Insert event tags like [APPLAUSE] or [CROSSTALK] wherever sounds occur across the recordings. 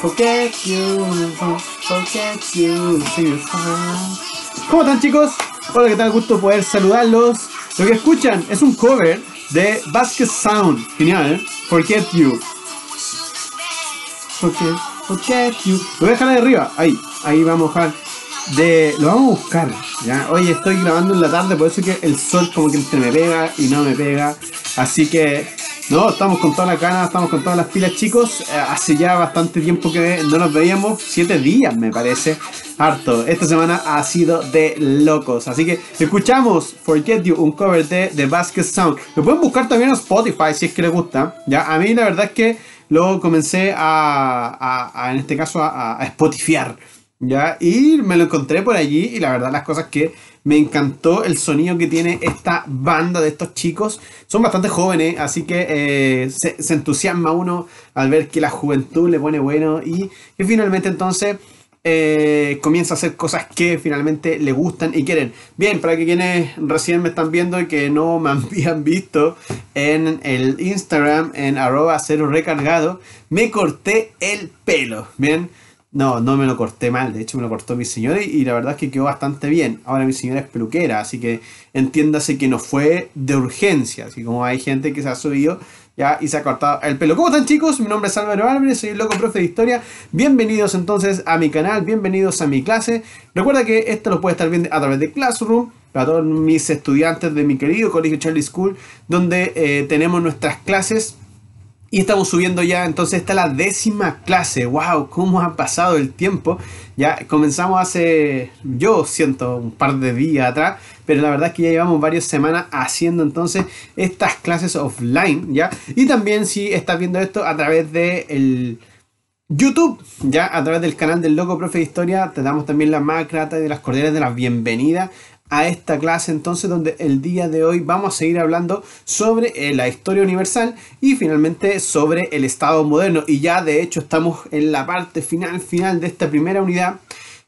Forget you, forget you, ¿Cómo están chicos? Hola, ¿qué tal? Gusto poder saludarlos. Lo que escuchan es un cover de Basket Sound. Genial, ¿eh? Forget you. Forget, forget you. Lo voy a dejar ahí arriba. Ahí, ahí vamos a dejar de lo vamos a buscar ya hoy estoy grabando en la tarde por eso que el sol como que entre me pega y no me pega así que no, estamos con todas las ganas, estamos con todas las pilas, chicos. Eh, hace ya bastante tiempo que no nos veíamos, siete días me parece. Harto. Esta semana ha sido de locos. Así que escuchamos Forget You, un cover de The Basket Sound. Lo pueden buscar también en Spotify si es que les gusta. Ya, a mí la verdad es que luego comencé a, en este caso, a, a, Spotifyar. Ya, y me lo encontré por allí y la verdad las cosas que me encantó el sonido que tiene esta banda de estos chicos. Son bastante jóvenes, así que eh, se, entusiasma uno al ver que la juventud le pone bueno y que finalmente entonces eh, comienza a hacer cosas que finalmente le gustan y quieren. Bien, para que quienes recién me están viendo y que no me habían visto en el Instagram en arroba cero recargado, me corté el pelo. Bien. No, no me lo corté mal, de hecho me lo cortó mi señora y, la verdad es que quedó bastante bien. Ahora mi señora es peluquera, así que entiéndase que no fue de urgencia, así como hay gente que se ha subido ya y se ha cortado el pelo. ¿Cómo están chicos? Mi nombre es Álvaro Álvarez, soy el loco profe de historia. Bienvenidos entonces a mi canal, bienvenidos a mi clase. Recuerda que esto lo puede estar viendo a través de Classroom, para todos mis estudiantes de mi querido colegio Charlie School, donde eh, tenemos nuestras clases y estamos subiendo ya, entonces está la décima clase. ¡Wow! ¿Cómo ha pasado el tiempo? Ya comenzamos hace, yo siento, un par de días atrás, pero la verdad es que ya llevamos varias semanas haciendo entonces estas clases offline, ¿ya? Y también si estás viendo esto a través de el YouTube, ya a través del canal del Loco Profe de Historia, te damos también la más grata de las cordiales de las bienvenidas a esta clase entonces donde el día de hoy vamos a seguir hablando sobre eh, la historia universal y finalmente sobre el Estado moderno y ya de hecho estamos en la parte final final de esta primera unidad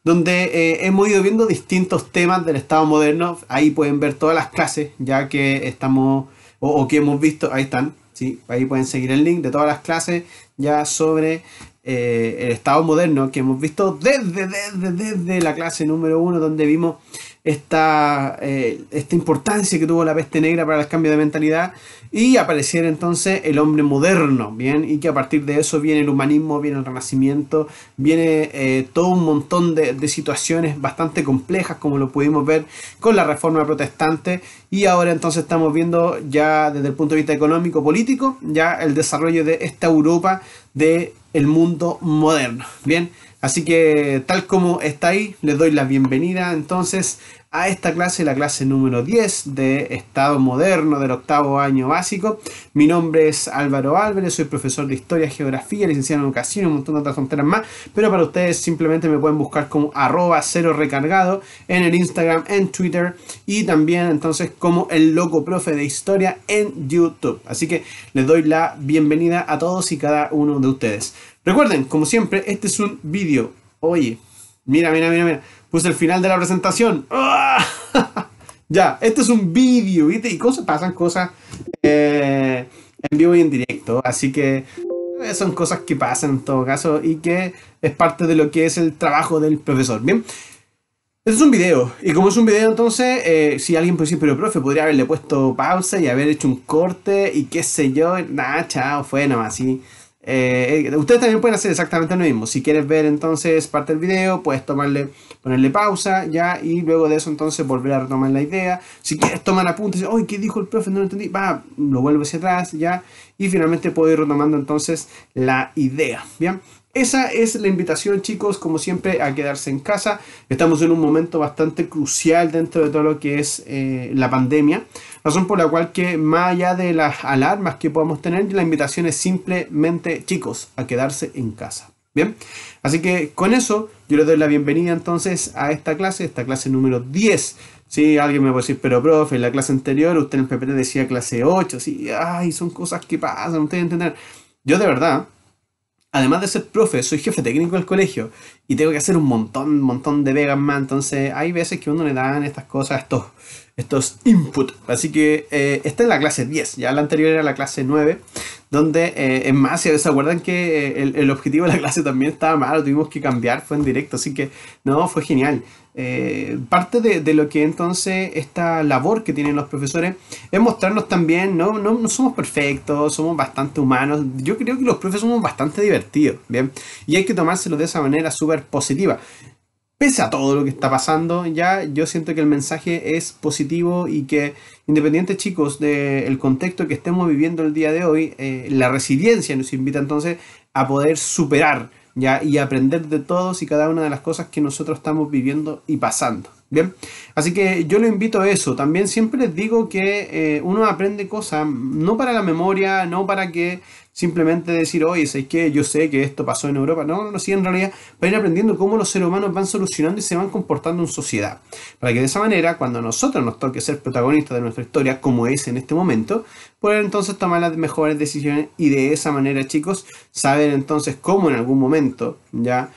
donde eh, hemos ido viendo distintos temas del Estado moderno ahí pueden ver todas las clases ya que estamos o, que hemos visto ahí están ¿sí? ahí pueden seguir el link de todas las clases ya sobre eh, el Estado moderno que hemos visto desde, desde, desde la clase número uno donde vimos esta, eh, esta importancia que tuvo la peste negra para el cambio de mentalidad y apareciera entonces el hombre moderno, ¿bien? Y que a partir de eso viene el humanismo, viene el renacimiento, viene eh, todo un montón de, situaciones bastante complejas como lo pudimos ver con la reforma protestante y ahora entonces estamos viendo ya desde el punto de vista económico, político, ya el desarrollo de esta Europa del el mundo moderno, ¿bien? Así que tal como está ahí, les doy la bienvenida entonces a esta clase, la clase número 10 de Estado Moderno del octavo año básico. Mi nombre es Álvaro Álvarez, soy profesor de Historia, Geografía, licenciado en Educación y un montón de otras fronteras más, pero para ustedes simplemente me pueden buscar como arroba cero recargado en el Instagram, en Twitter y también entonces como el loco profe de Historia en YouTube. Así que les doy la bienvenida a todos y cada uno de ustedes. Recuerden, como siempre, este es un vídeo. Oye, mira, mira, mira, mira. Puse el final de la presentación. ¡Ah! [LAUGHS] ya, este es un vídeo, ¿viste? Y cosas pasan, cosas eh, en vivo y en directo. Así que eh, son cosas que pasan en todo caso y que es parte de lo que es el trabajo del profesor. Bien. Este es un video, y como es un video entonces, eh, si alguien puede decir, pero profe, podría haberle puesto pausa y haber hecho un corte y qué sé yo, nada, chao, fue nada más así. Eh, eh, ustedes también pueden hacer exactamente lo mismo. Si quieres ver entonces parte del video, puedes tomarle, ponerle pausa ya y luego de eso entonces volver a retomar la idea. Si quieres tomar apuntes, ¡Ay! ¿qué dijo el profe? No lo entendí. Va, lo vuelvo hacia atrás ya y finalmente puedo ir retomando entonces la idea. Bien. Esa es la invitación, chicos, como siempre, a quedarse en casa. Estamos en un momento bastante crucial dentro de todo lo que es eh, la pandemia. Razón por la cual que más allá de las alarmas que podamos tener, la invitación es simplemente, chicos, a quedarse en casa. Bien, así que con eso yo les doy la bienvenida entonces a esta clase, esta clase número 10. Si alguien me puede decir, pero profe, en la clase anterior usted en el PPT decía clase 8, sí, ay, son cosas que pasan, ustedes entender. Yo de verdad, además de ser profe, soy jefe técnico del colegio y tengo que hacer un montón, un montón de vegas más, entonces hay veces que uno le dan estas cosas, esto estos input. Así que eh, esta es la clase 10, ya la anterior era la clase 9, donde eh, en más, si se acuerdan que eh, el, objetivo de la [LAUGHS] clase también estaba mal, lo tuvimos que cambiar, fue en directo, así que no, fue genial. Eh, parte de, lo que entonces esta labor que tienen los profesores es mostrarnos también, no, no, somos perfectos, somos bastante humanos, yo creo que los profes somos bastante divertidos, ¿bien? Y hay que tomárselo de esa manera súper positiva pese a todo lo que está pasando, ya yo siento que el mensaje es positivo y que independiente chicos del contexto que estemos viviendo el día de hoy, eh, la resiliencia nos invita entonces a poder superar ya y aprender de todos y cada una de las cosas que nosotros estamos viviendo y pasando. Bien, así que yo lo invito a eso. También siempre digo que eh, uno aprende cosas no para la memoria, no para que simplemente decir, oye, ¿sabes que Yo sé que esto pasó en Europa. No, no, sí, en realidad, para ir aprendiendo cómo los seres humanos van solucionando y se van comportando en sociedad. Para que de esa manera, cuando a nosotros nos toque ser protagonistas de nuestra historia, como es en este momento, poder entonces tomar las mejores decisiones y de esa manera, chicos, saber entonces cómo en algún momento, ya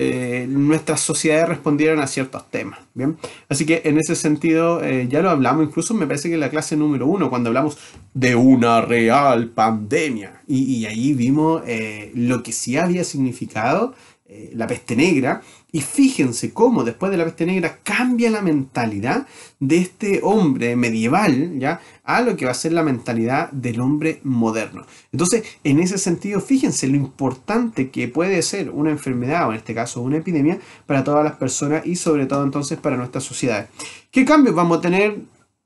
eh, nuestras sociedades respondieron a ciertos temas. ¿bien? Así que en ese sentido eh, ya lo hablamos, incluso me parece que en la clase número uno, cuando hablamos de una real pandemia, y, ahí vimos eh, lo que sí había significado la peste negra y fíjense cómo después de la peste negra cambia la mentalidad de este hombre medieval, ¿ya? A lo que va a ser la mentalidad del hombre moderno. Entonces, en ese sentido, fíjense lo importante que puede ser una enfermedad, o en este caso una epidemia, para todas las personas y sobre todo entonces para nuestras sociedades. ¿Qué cambios vamos a tener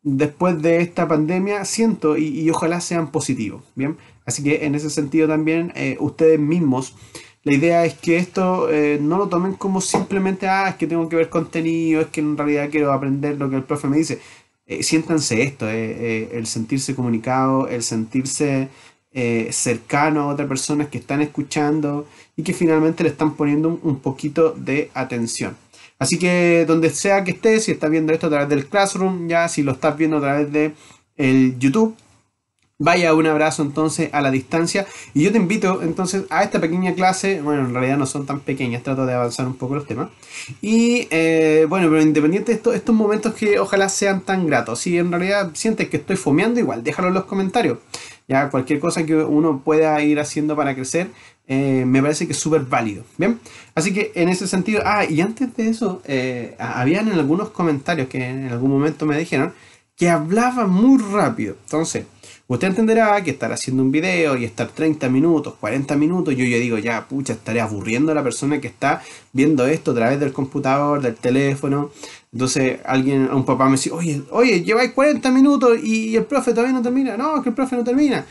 después de esta pandemia? Siento y, ojalá sean positivos, ¿bien? Así que en ese sentido también eh, ustedes mismos la idea es que esto eh, no lo tomen como simplemente, ah, es que tengo que ver contenido, es que en realidad quiero aprender lo que el profe me dice. Eh, siéntanse esto, eh, el sentirse comunicado, el sentirse cercano a otras personas que están escuchando y que finalmente le están poniendo un, poquito de atención. Así que donde sea que estés, si estás viendo esto a través del Classroom, ya si lo estás viendo a través de el YouTube, Vaya un abrazo entonces a la distancia. Y yo te invito entonces a esta pequeña clase. Bueno, en realidad no son tan pequeñas, trato de avanzar un poco los temas. Y eh, bueno, pero independiente de estos momentos que ojalá sean tan gratos. Si en realidad sientes que estoy fomeando, igual déjalo en los comentarios. Ya cualquier cosa que uno pueda ir haciendo para crecer, eh, me parece que es súper válido. Bien, así que en ese sentido, ah, y antes de eso, eh, habían en algunos comentarios que en algún momento me dijeron que hablaba muy rápido. Entonces. Usted entenderá que estar haciendo un video y estar 30 minutos, 40 minutos, yo ya digo, ya, pucha, estaré aburriendo a la persona que está viendo esto a través del computador, del teléfono. Entonces alguien, un papá me dice, oye, oye, lleváis 40 minutos y el profe todavía no termina. No, es que el profe no termina.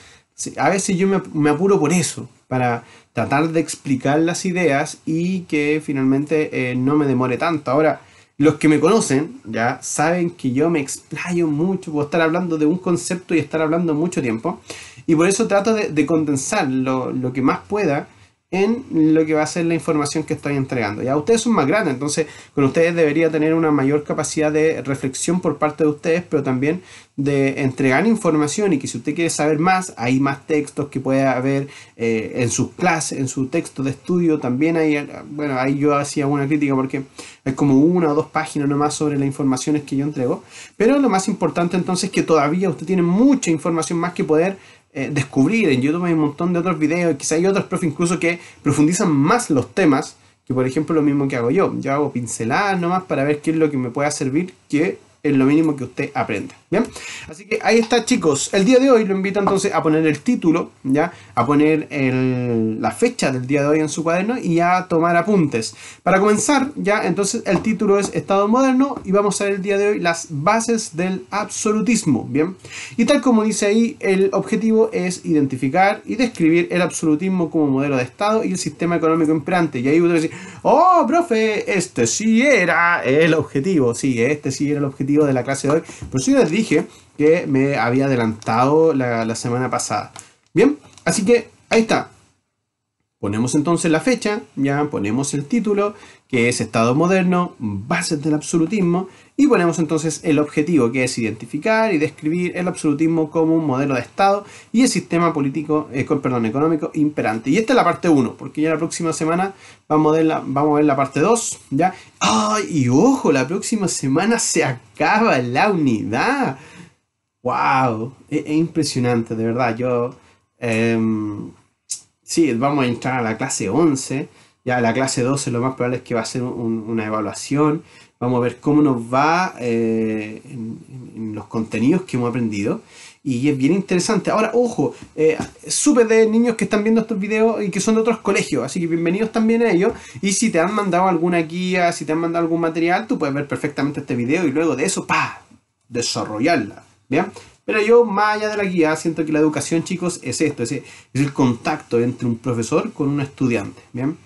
A veces yo me, apuro por eso, para tratar de explicar las ideas y que finalmente eh, no me demore tanto. Ahora, los que me conocen ya saben que yo me explayo mucho, puedo estar hablando de un concepto y estar hablando mucho tiempo. Y por eso trato de, condensar lo, que más pueda en lo que va a ser la información que estoy entregando. Ya ustedes son más grandes, entonces con ustedes debería tener una mayor capacidad de reflexión por parte de ustedes, pero también de entregar información y que si usted quiere saber más, hay más textos que puede haber eh, en sus clases, en su texto de estudio, también hay, bueno, ahí yo hacía una crítica porque es como una o dos páginas nomás sobre las informaciones que yo entrego, pero lo más importante entonces es que todavía usted tiene mucha información más que poder eh, descubrir. En YouTube hay un montón de otros videos, quizá hay otros profes incluso que profundizan más los temas que, por ejemplo, lo mismo que hago yo. Yo hago pinceladas nomás para ver qué es lo que me pueda servir, que es lo mínimo que usted aprende. ¿bien? Así que ahí está, chicos. El día de hoy lo invito entonces a poner el título, ¿ya? a poner el, la fecha del día de hoy en su cuaderno y a tomar apuntes. Para comenzar, ya entonces el título es Estado moderno y vamos a ver el día de hoy las bases del absolutismo. ¿bien? Y tal como dice ahí, el objetivo es identificar y describir el absolutismo como modelo de Estado y el sistema económico imperante. Y ahí usted va oh, profe, este sí era el objetivo, sí, este sí era el objetivo de la clase de hoy, por sí les dije que me había adelantado la semana pasada. Bien, así que ahí está. Ponemos entonces la fecha, ya ponemos el título que es Estado moderno, bases del absolutismo, y ponemos entonces el objetivo, que es identificar y describir el absolutismo como un modelo de Estado y el sistema político, eh, perdón, económico imperante. Y esta es la parte 1, porque ya la próxima semana vamos a ver la, vamos a ver la parte 2, ¿ya? ¡Ay! y ojo, la próxima semana se acaba la unidad. ¡Wow! E, es, impresionante, de verdad. Yo... Em, sí, vamos a entrar a la clase 11 ya la clase 12 lo más probable es que va a ser una evaluación. Vamos a ver cómo nos va eh, en, los contenidos que hemos aprendido. Y es bien interesante. Ahora, ojo, eh, súper de niños que están viendo estos videos y que son de otros colegios. Así que bienvenidos también a ellos. Y si te han mandado alguna guía, si te han mandado algún material, tú puedes ver perfectamente este video y luego de eso, pa, desarrollarla. ¿Bien? Pero yo, más allá de la guía, siento que la educación, chicos, es esto, es, el contacto entre un profesor con un estudiante. ¿bien?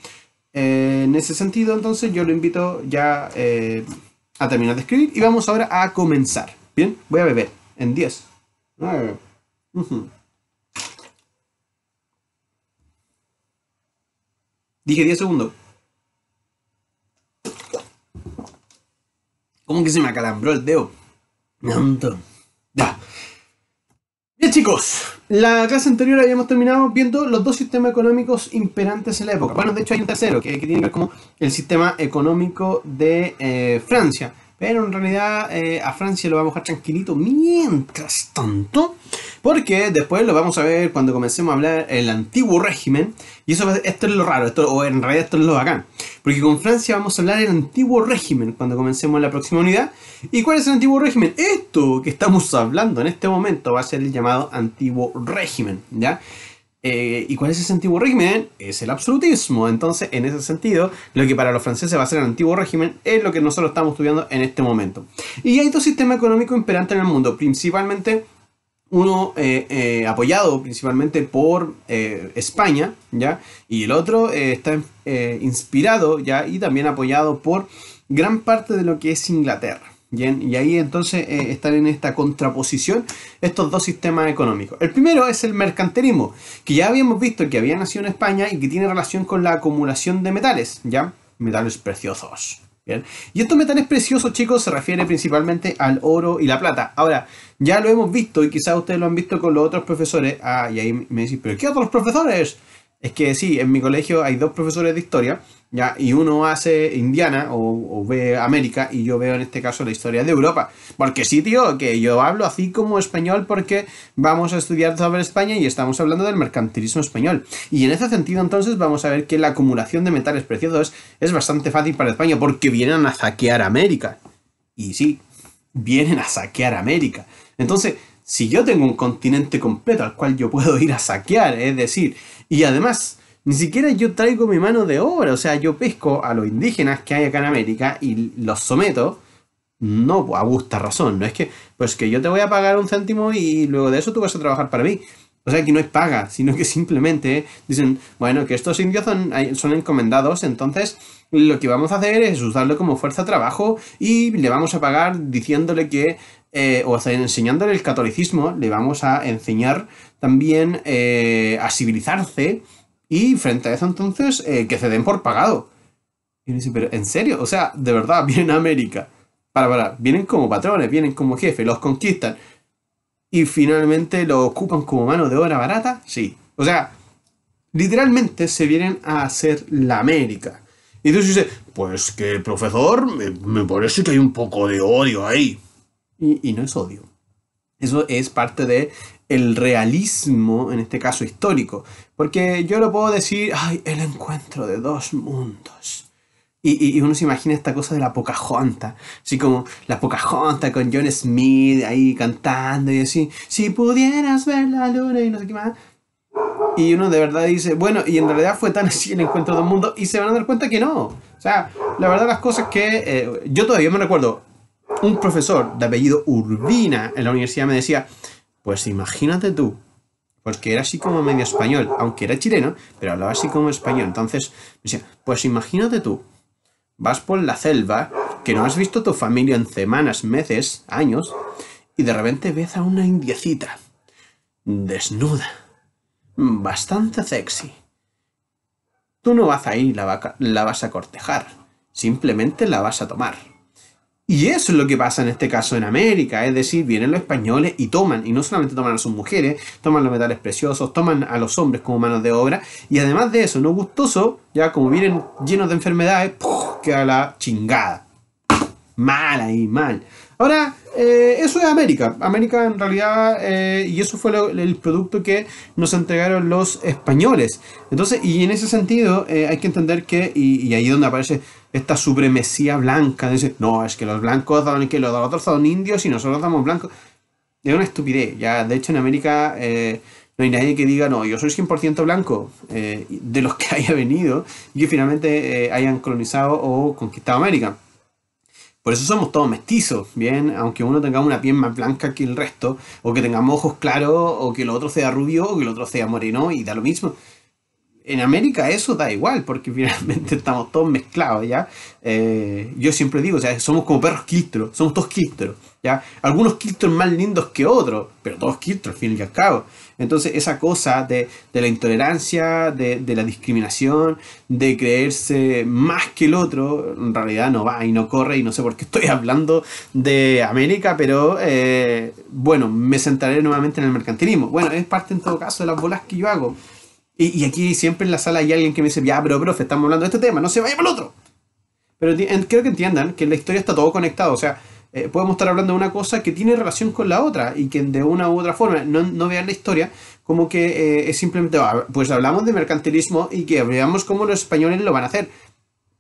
Eh, en ese sentido, entonces, yo lo invito ya eh, a terminar de escribir y vamos ahora a comenzar. Bien, voy a beber en 10. Dije 10 segundos. ¿Cómo que se me acalambró el dedo? ya. Bien, chicos. La clase anterior habíamos terminado viendo los dos sistemas económicos imperantes en la época. Bueno, de hecho hay un tercero que, tiene que ver como el sistema económico de eh, Francia pero en realidad eh, a Francia lo vamos a dejar tranquilito mientras tanto. Porque después lo vamos a ver cuando comencemos a hablar el antiguo régimen. Y eso esto es lo raro, esto, o en realidad esto es lo bacán. Porque con Francia vamos a hablar el antiguo régimen cuando comencemos la próxima unidad. ¿Y cuál es el antiguo régimen? Esto que estamos hablando en este momento va a ser el llamado antiguo régimen. ¿Ya? Eh, ¿Y cuál es ese antiguo régimen? Es el absolutismo. Entonces, en ese sentido, lo que para los franceses va a ser el antiguo régimen es lo que nosotros estamos estudiando en este momento. Y hay dos sistemas económicos imperantes en el mundo, principalmente uno eh, eh, apoyado principalmente por España, ¿ya? Y el otro está inspirado, ¿ya? Y también apoyado por gran parte de lo que es Inglaterra, Bien, y ahí entonces eh, están en esta contraposición estos dos sistemas económicos. El primero es el mercantilismo, que ya habíamos visto que había nacido en España y que tiene relación con la acumulación de metales, ¿ya? Metales preciosos. Bien. Y estos metales preciosos, chicos, se refiere principalmente al oro y la plata. Ahora, ya lo hemos visto y quizás ustedes lo han visto con los otros profesores. Ah, y ahí me decís, ¿pero qué otros profesores? es que sí, en mi colegio hay dos profesores de historia, ¿ya? y uno hace Indiana o, o, ve América, y yo veo en este caso la historia de Europa. Porque sí, tío, que yo hablo así como español porque vamos a estudiar sobre España y estamos hablando del mercantilismo español. Y en ese sentido, entonces, vamos a ver que la acumulación de metales preciosos es bastante fácil para España porque vienen a saquear América. Y sí, vienen a saquear América. Entonces, si yo tengo un continente completo al cual yo puedo ir a saquear, es decir, y además, ni siquiera yo traigo mi mano de obra, o sea, yo pesco a los indígenas que hay acá en América y los someto, no a gusta razón, no es que, pues que yo te voy a pagar un céntimo y luego de eso tú vas a trabajar para mí. O sea, que no es paga, sino que simplemente dicen, bueno, que estos indios son, son, encomendados, entonces lo que vamos a hacer es usarlo como fuerza de trabajo y le vamos a pagar diciéndole que eh, o sea, enseñándole el catolicismo, le vamos a enseñar también eh, a civilizarse y frente a eso entonces eh, que se den por pagado. ¿en serio? O sea, de verdad, [LAUGHS] vienen a América. Para, para, vienen como patrones, vienen como jefes, los conquistan. Y finalmente lo ocupan como mano de obra barata. Sí. O sea, literalmente se vienen a hacer la América. Y entonces dice, pues que el profesor, me, me parece que hay un poco de odio ahí y, no es odio. Eso es parte de el realismo, en este caso histórico. Porque yo lo puedo decir, ay, el encuentro de dos mundos. Y, y uno se imagina esta cosa de la Pocahontas, así como la Pocahontas con John Smith ahí cantando y así, si pudieras ver la luna y no sé qué más. Y uno de verdad dice, bueno, y en realidad fue tan así el encuentro de dos mundos y se van a dar cuenta que no. O sea, la verdad las cosas que eh, yo todavía me recuerdo, un profesor de apellido Urbina en la universidad me decía, pues imagínate tú, porque era así como medio español, aunque era chileno, pero hablaba así como español. Entonces me decía, pues imagínate tú, vas por la selva, que no has visto tu familia en semanas, meses, años, y de repente ves a una indiecita, desnuda, bastante sexy. Tú no vas ahí ir, la vas a cortejar, simplemente la vas a tomar. Y eso es lo que pasa en este caso en América, es decir, vienen los españoles y toman, y no solamente toman a sus mujeres, toman los metales preciosos, toman a los hombres como manos de obra, y además de eso, no gustoso, ya como vienen llenos de enfermedades, queda la chingada. Mal ahí, mal. Ahora, eh, eso es América. América en realidad, eh, y eso fue el producto que nos entregaron los españoles. Entonces, y en ese sentido, eh, hay que entender que, y, y ahí es donde aparece esta supremacía blanca. De no, es que los blancos son, que los otros son indios y nosotros damos blancos. Es una estupidez. Ya, de hecho, en América eh, no hay nadie que diga, no, yo soy 100% blanco eh, de los que [LAUGHS] haya venido y que finalmente eh, hayan colonizado o conquistado América. Por eso somos todos mestizos, ¿bien? Aunque uno tenga una piel más blanca que el resto, o que tengamos ojos claros, o que el otro sea rubio, o que el otro sea moreno, y da lo mismo en América eso da igual, porque [LAUGHS] finalmente estamos todos mezclados, ¿ya? Eh, yo siempre digo, o sea, somos como perros quistros, somos todos quistros ¿ya? Algunos quistros más lindos que otros, pero todos quistros al fin y al cabo. Entonces, esa cosa de, la intolerancia, de, la discriminación, de creerse más que el otro, en realidad no va y no corre, y no sé por qué estoy [LAUGHS] hablando de América, pero eh, bueno, me centraré nuevamente en el mercantilismo. Bueno, es parte en todo caso de las bolas que yo hago. Y, aquí siempre en la sala hay alguien que me dice, ya, pero profe, estamos hablando de este tema, no se vaya para el otro. Pero creo que entiendan que la historia está todo conectado, o sea, eh, podemos estar hablando de una cosa que tiene relación con la otra y que de una u otra forma no, vean la historia como que eh, es simplemente, ah, pues hablamos de mercantilismo y que veamos cómo los españoles lo van a hacer.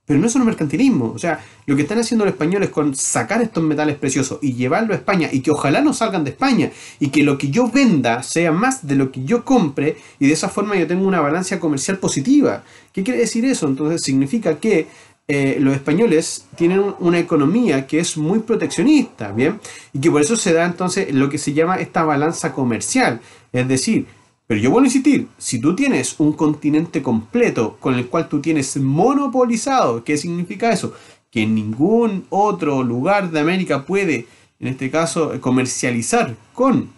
Pero no es un mercantilismo. O sea, lo que están haciendo los españoles con sacar estos metales preciosos y llevarlo a España y que ojalá no salgan de España y que lo que yo venda sea más de lo que yo compre y de esa forma yo tengo una balanza comercial positiva. ¿Qué quiere decir eso? Entonces significa que eh, los españoles tienen una economía que es muy proteccionista, ¿bien? Y que por eso se da entonces lo que se llama esta balanza comercial. Es decir, pero yo vuelvo a insistir, si tú tienes un continente completo con el cual tú tienes monopolizado, ¿qué significa eso? Que ningún otro lugar de América puede, en este caso, comercializar con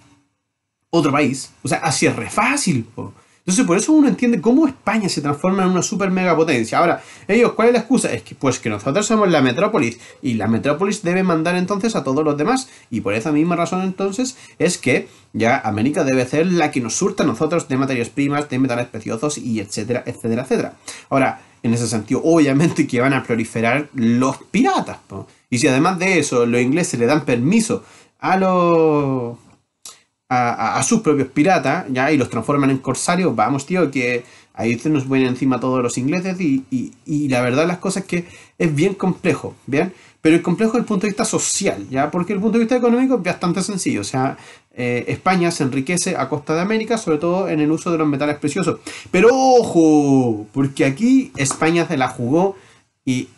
otro país. O sea, así es re fácil. Po. Entonces, por eso uno entiende cómo España se transforma en una super mega potencia. Ahora, ellos, ¿cuál es la excusa? Es que, pues, que nosotros somos la metrópolis y la metrópolis debe mandar entonces a todos los demás. Y por esa misma razón, entonces, es que ya América debe ser la que nos surta a nosotros de materias primas, de metales preciosos y etcétera, etcétera, etcétera. Ahora, en ese sentido, obviamente que van a proliferar los piratas. Y si además de eso los ingleses le dan permiso a los a, sus propios piratas, ¿ya? Y los transforman en corsarios, vamos, tío, que ahí se nos vienen encima todos los ingleses y, la verdad las cosas es que es bien complejo, ¿bien? Pero es complejo desde el punto de vista social, ¿ya? Porque el punto de vista económico es bastante sencillo, o sea, eh, España se enriquece a costa de América, sobre todo en el uso de los metales preciosos. Pero ojo, porque aquí España se la jugó y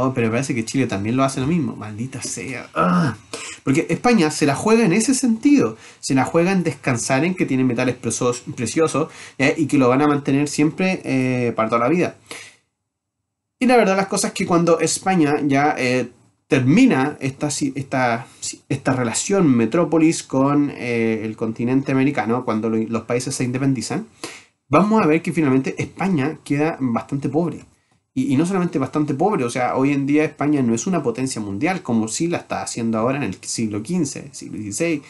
Oh, pero parece que Chile también lo hace lo mismo. Maldita sea. Ah. Porque España se la juega en ese sentido. Se la juega en descansar en que tiene metales preciosos eh, y que lo van a mantener siempre eh, para toda la vida. Y la verdad, las cosas es que cuando España ya eh, termina esta, esta, relación metrópolis con el continente americano, cuando los países se independizan, vamos a ver que finalmente España queda bastante pobre y, no solamente bastante pobre, o sea, hoy en día España no es una potencia mundial como sí la está haciendo ahora en el siglo XV, siglo XVI.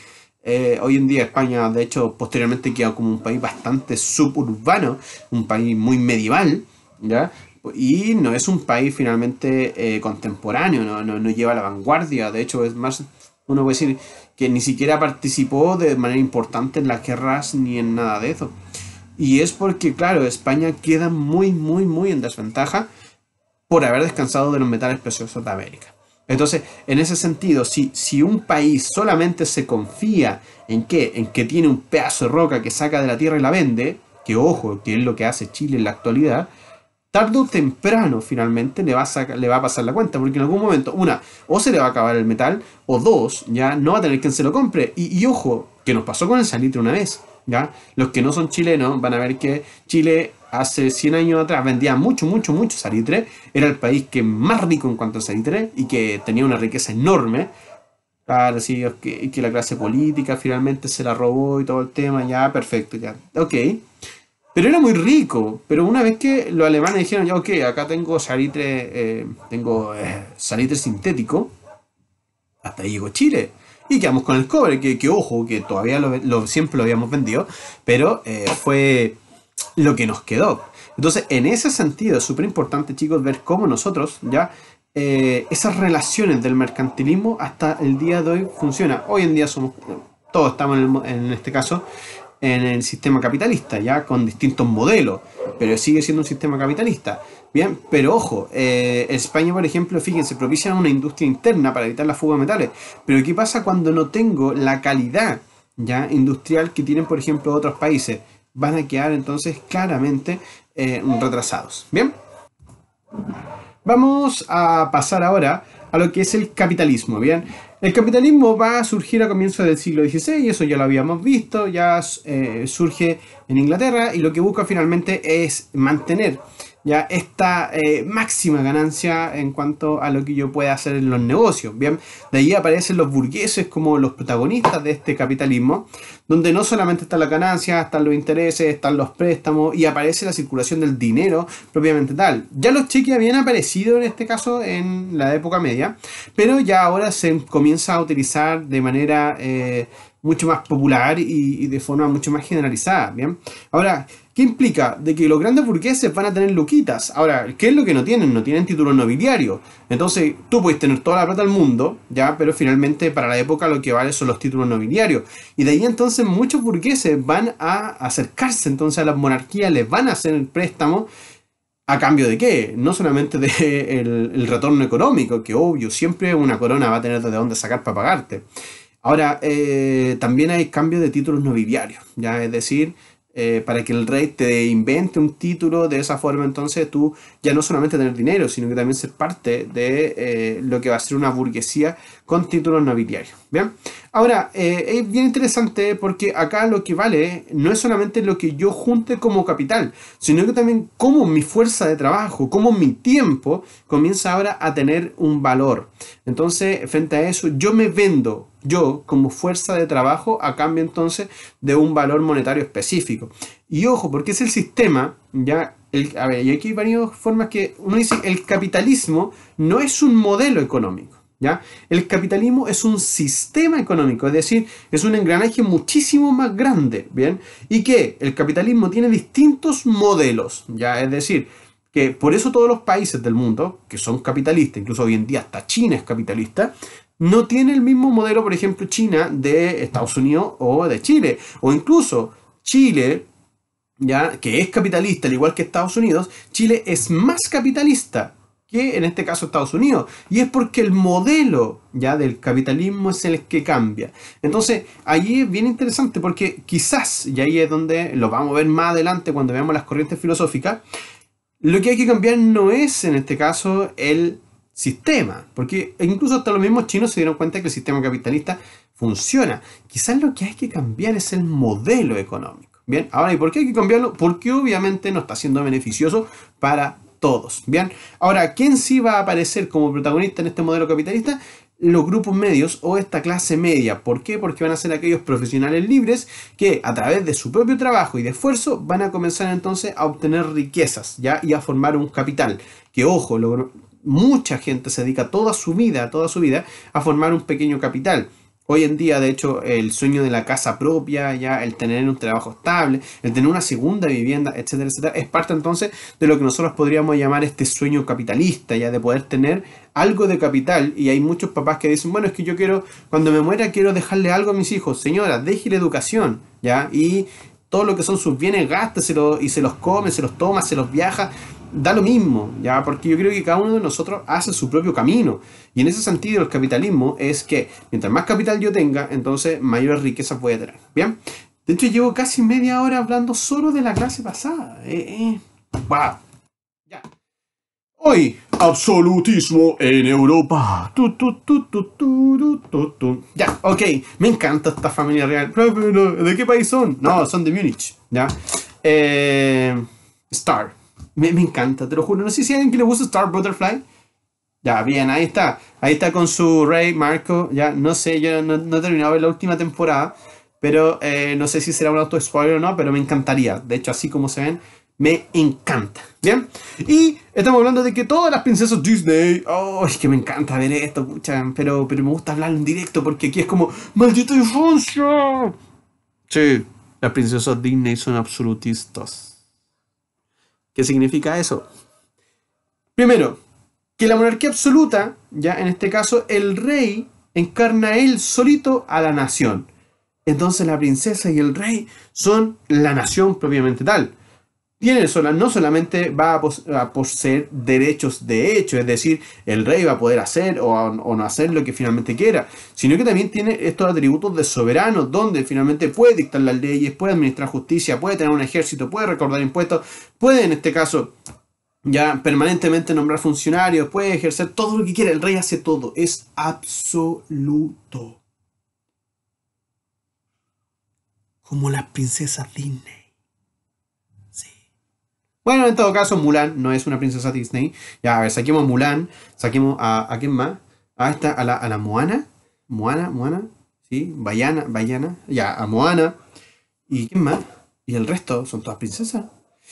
Eh, hoy en día España, de hecho, posteriormente queda como un país bastante suburbano, un país muy medieval, ¿ya? Y no es un país finalmente eh, contemporáneo, no, no, no lleva la vanguardia, de hecho es más, uno puede decir que ni siquiera participó de manera importante en las guerras ni en nada de eso. Y es porque, claro, España queda muy, muy, muy en desventaja por haber descansado de los metales preciosos de América. Entonces, en ese sentido, si, si un país solamente se confía en que, en que tiene un pedazo de roca que saca de la tierra y la vende, que ojo, que es lo que hace Chile en la actualidad, tarde o temprano finalmente le va, a le va a pasar la cuenta, porque en algún momento, una, o se le va a acabar el metal, o dos, ya no va a tener quien se lo compre. Y, y ojo, que nos pasó con el salitre una vez, ya, los que no son chilenos van a ver que Chile hace 100 años atrás vendía mucho, mucho, mucho salitre, era el país que más rico en cuanto a salitre y que tenía una riqueza enorme. Claro, sí, que la clase política finalmente se la robó y todo el tema, ya, perfecto, ya, ok. Pero era muy rico, pero una vez que los alemanes dijeron, ya, ok, acá tengo salitre, eh, tengo eh, salitre sintético, hasta ahí llegó Chile. Y quedamos con el cobre, que, ojo, que todavía lo, siempre lo habíamos vendido, pero eh, fue lo que nos quedó. Entonces, en ese sentido, es súper importante, chicos, ver cómo nosotros ya eh, esas relaciones del mercantilismo hasta el día de hoy funciona. Hoy en día somos, todos estamos en, este caso en el sistema capitalista, ya con distintos modelos, pero sigue siendo un sistema capitalista. Bien, pero ojo, eh, España, por ejemplo, fíjense, propicia una industria interna para evitar la fuga de metales. Pero ¿qué pasa cuando no tengo la calidad ya industrial que tienen, por ejemplo, otros países? van a quedar entonces claramente eh, retrasados. Bien, vamos a pasar ahora a lo que es el capitalismo. Bien, el capitalismo va a surgir a comienzos del siglo XVI, eso ya lo habíamos visto, ya eh, surge en Inglaterra y lo que busca finalmente es mantener ya esta eh, máxima ganancia en cuanto a lo que yo pueda hacer en los negocios. Bien, de ahí aparecen los burgueses como los protagonistas de este capitalismo, donde no solamente está la ganancia, están los intereses, están los préstamos y aparece la circulación del dinero propiamente tal. Ya los cheques habían aparecido en este caso en la época media, pero ya ahora se comienza a utilizar de manera eh, mucho más popular y, y de forma mucho más generalizada. Bien, ahora ¿Qué implica? De que los grandes burgueses van a tener luquitas. Ahora, ¿qué es lo que no tienen? No tienen títulos nobiliarios. Entonces, tú puedes tener toda la plata del mundo, ya, pero finalmente para la época lo que vale son los títulos nobiliarios. Y de ahí entonces muchos burgueses van a acercarse entonces a las monarquías, les van a hacer el préstamo. ¿A cambio de qué? No solamente del [LAUGHS] el, retorno económico, que obvio, siempre una corona va a tener de dónde sacar para pagarte. Ahora, eh, también hay cambio de títulos nobiliarios, ya es decir, eh, para que el rey te invente un título de esa forma, entonces tú ya no solamente tener dinero, sino que también ser parte de eh, lo que va a ser una burguesía con títulos nobiliarios. ¿bien? Ahora, eh, es bien interesante porque acá lo que vale no es solamente lo que yo junte como capital, sino que también cómo mi fuerza de trabajo, cómo mi tiempo comienza ahora a tener un valor. Entonces, frente a eso, yo me vendo yo como fuerza de trabajo a cambio entonces de un valor monetario específico. Y ojo, porque es el sistema, ya el, a ver, y aquí hay varias formas que uno dice, el capitalismo no es un modelo económico. El capitalismo es un sistema económico, es decir, es un engranaje muchísimo más grande, ¿bien? Y que el capitalismo tiene distintos modelos, ¿ya? Es decir, que por eso todos los países del mundo, que son capitalistas, incluso hoy en día hasta China es capitalista, no tiene el mismo modelo, por ejemplo, China de Estados Unidos o de Chile. O incluso Chile, ya que es capitalista, al igual que Estados Unidos, Chile es más capitalista que en este caso Estados Unidos. Y es porque el modelo ya del capitalismo es el que cambia. Entonces, ahí es bien interesante porque quizás, y ahí es donde lo vamos a ver más adelante cuando veamos las corrientes filosóficas, lo que hay que cambiar no es en este caso el sistema, porque incluso hasta los mismos chinos se dieron cuenta que el sistema capitalista funciona. Quizás lo que hay que cambiar es el modelo económico. Bien, ahora, ¿y por qué hay que cambiarlo? Porque obviamente no está siendo beneficioso para todos. Bien, ahora, ¿quién sí va a aparecer como protagonista en este modelo capitalista? los grupos medios o esta clase media. ¿Por qué? Porque van a ser aquellos profesionales libres que a través de su propio trabajo y de esfuerzo van a comenzar entonces a obtener riquezas ¿ya? y a formar un capital. Que ojo, mucha gente se dedica toda su vida, toda su vida a formar un pequeño capital. Hoy en día, de hecho, el sueño de la casa propia, ya el tener un trabajo estable, el tener una segunda vivienda, etcétera, etcétera, es parte entonces de lo que nosotros podríamos llamar este sueño capitalista, ya de poder tener algo de capital. Y hay muchos papás que dicen, bueno, es que yo quiero, cuando me muera, quiero dejarle algo a mis hijos. Señora, déjele educación, ya, y todo lo que son sus bienes, lo y se los come, se los toma, se los viaja da lo mismo, ¿ya? Porque yo creo que cada uno de nosotros hace su propio camino. Y en ese sentido, el capitalismo es que mientras más capital yo tenga, entonces mayores riquezas voy a tener, ¿bien? De hecho, llevo casi media hora hablando solo de la clase pasada. Wow. Eh, eh. Ya. Hoy, absolutismo en Europa. ya, ok. Me encanta esta familia real. ¿de qué país son? No, son de Múnich. Ya. Eh, Star. Me, encanta, te lo juro. No sé si a alguien que le gusta Star Butterfly. Ya, bien, ahí está. Ahí está con su Rey, Marco. Ya, no sé, yo no, he terminado de la última temporada. Pero eh, no sé si será un auto-spoiler o no, pero me encantaría. De hecho, así como se ven, me encanta. Bien, y estamos hablando de que todas las princesas Disney. Oh, es que me encanta ver esto, pucha. Pero, pero me gusta hablar en directo porque aquí es como: ¡Maldito infancia! Sí, las princesas Disney son absolutistas. ¿Qué significa eso? Primero, que la monarquía absoluta, ya en este caso el rey, encarna él solito a la nación. Entonces la princesa y el rey son la nación propiamente tal no solamente va a, poseer derechos de hecho, es decir, el rey va a poder hacer o, no hacer lo que finalmente quiera, sino que también tiene estos atributos de soberano, donde finalmente puede dictar las leyes, puede administrar justicia, puede tener un ejército, puede recordar impuestos, puede en este caso ya permanentemente nombrar funcionarios, puede ejercer todo lo que quiera, el rey hace todo, es absoluto. Como las princesas Disney. Bueno, en todo caso, Mulan no es una princesa Disney. Ya, a ver, saquemos a Mulan, saquemos a, a quién más. A está, a la, a la Moana. Moana, Moana, sí, Bayana, Bayana, ya, a Moana. ¿Y quién más? Y el resto son todas princesas.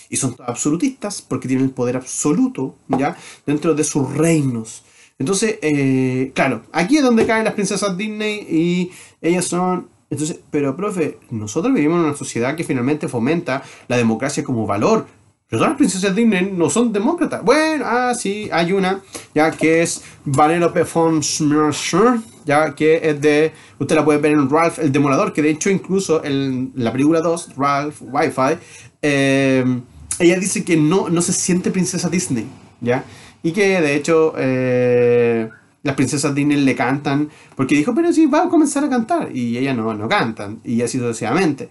Y son absolutistas porque tienen el poder absoluto, ¿ya? Dentro de sus reinos. Entonces, eh, claro, aquí es donde caen las princesas Disney y ellas son entonces, pero profe, nosotros vivimos en una sociedad que finalmente fomenta la democracia como valor, pero todas las princesas Disney no son demócratas. Bueno, ah, sí, hay una, ya que es Vanellope von Schmerzer, ya que es de. Usted la puede ver en Ralph el Demolador, que de hecho, incluso en la película 2, Ralph Wi-Fi, eh, ella dice que no, no se siente princesa Disney, ya. Y que de hecho. Eh, las princesas Disney le cantan, porque dijo, pero sí, va a comenzar a cantar. Y ella no, no cantan, y así sucesivamente.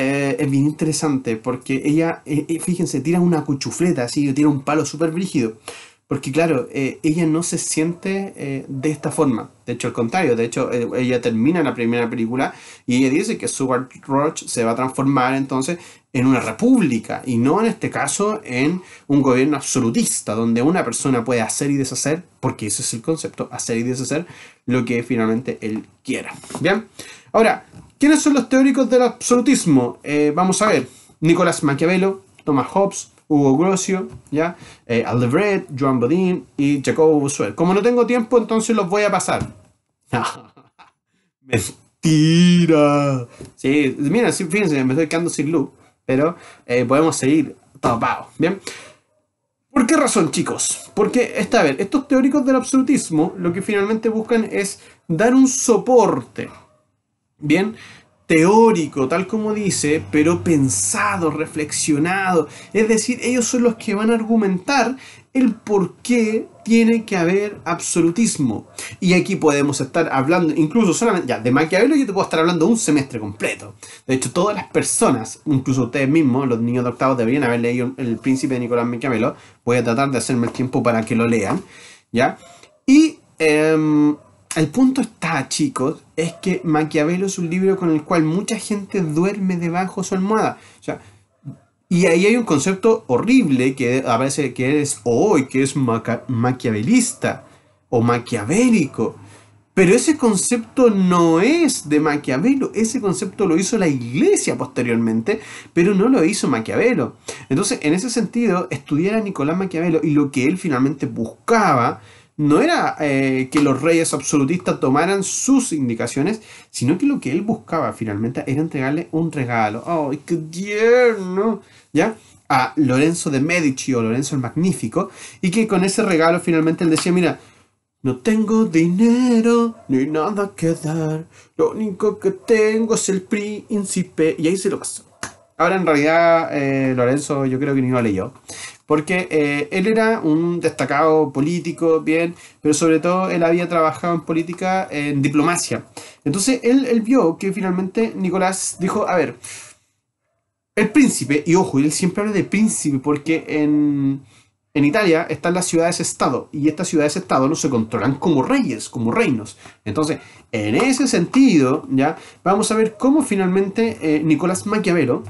Eh, es bien interesante porque ella, eh, eh, fíjense, tira una cuchufleta, así, tira un palo súper rígido, Porque claro, ella no se siente de esta forma. De hecho, al contrario. De hecho, ella termina la primera película y ella dice que Stuart Roach se va a transformar entonces en una república y no en este caso en un gobierno absolutista donde una persona puede hacer y deshacer, porque ese es el concepto, hacer y deshacer lo que finalmente él quiera. Bien, ahora, ¿Quiénes son los teóricos del absolutismo? Eh, vamos a ver, Nicolás Maquiavelo, Thomas Hobbes, Hugo Grocio, ¿ya? Eh, Joan Bodin y Jacobo Busuel. Como no tengo tiempo, entonces los voy a pasar. [LAUGHS] Mentira. Sí, mira, sí, fíjense, me estoy quedando sin luz, pero eh, podemos seguir topado. ¿bien? ¿Por qué razón, chicos? Porque, esta vez, estos teóricos del absolutismo lo que finalmente buscan es dar un soporte Bien, teórico, tal como dice, pero pensado, reflexionado. Es decir, ellos son los que van a argumentar el por qué tiene que haber absolutismo. Y aquí podemos estar hablando, incluso solamente, ya, de Maquiavelo yo te puedo estar hablando un semestre completo. De hecho, todas las personas, incluso ustedes mismos, los niños de deberían haber leído El Príncipe de Nicolás Maquiavelo. Voy a tratar de hacerme el tiempo para que lo lean, ¿ya? Y... Em, el punto está, chicos, es que Maquiavelo es un libro con el cual mucha gente duerme debajo de su almohada. y ahí hay un concepto horrible que veces que es hoy, que es maquiavelista o maquiavélico. Pero ese concepto no es de Maquiavelo, ese concepto lo hizo la iglesia posteriormente, pero no lo hizo Maquiavelo. Entonces, en ese sentido, estudiar a Nicolás Maquiavelo y lo que él finalmente buscaba no era eh, que los reyes absolutistas tomaran sus indicaciones, sino que lo que él buscaba finalmente era entregarle un regalo. ¡Ay, qué tierno! ¿Ya? A Lorenzo de Medici o Lorenzo el Magnífico, y que con ese regalo finalmente él decía, mira, no tengo dinero ni nada que dar, lo único que tengo es el príncipe, y ahí se lo pasó. Ahora en realidad eh, Lorenzo yo creo que ni lo leyó porque eh, él era un destacado político, bien, pero sobre todo él había trabajado en política, en diplomacia. Entonces él, vio que finalmente Nicolás dijo, a ver, el príncipe, y ojo, él siempre habla de príncipe porque en, Italia están las ciudades-estado y estas ciudades-estado no se controlan como reyes, como reinos. Entonces, en ese sentido, ya vamos a ver cómo finalmente eh, Nicolás Maquiavelo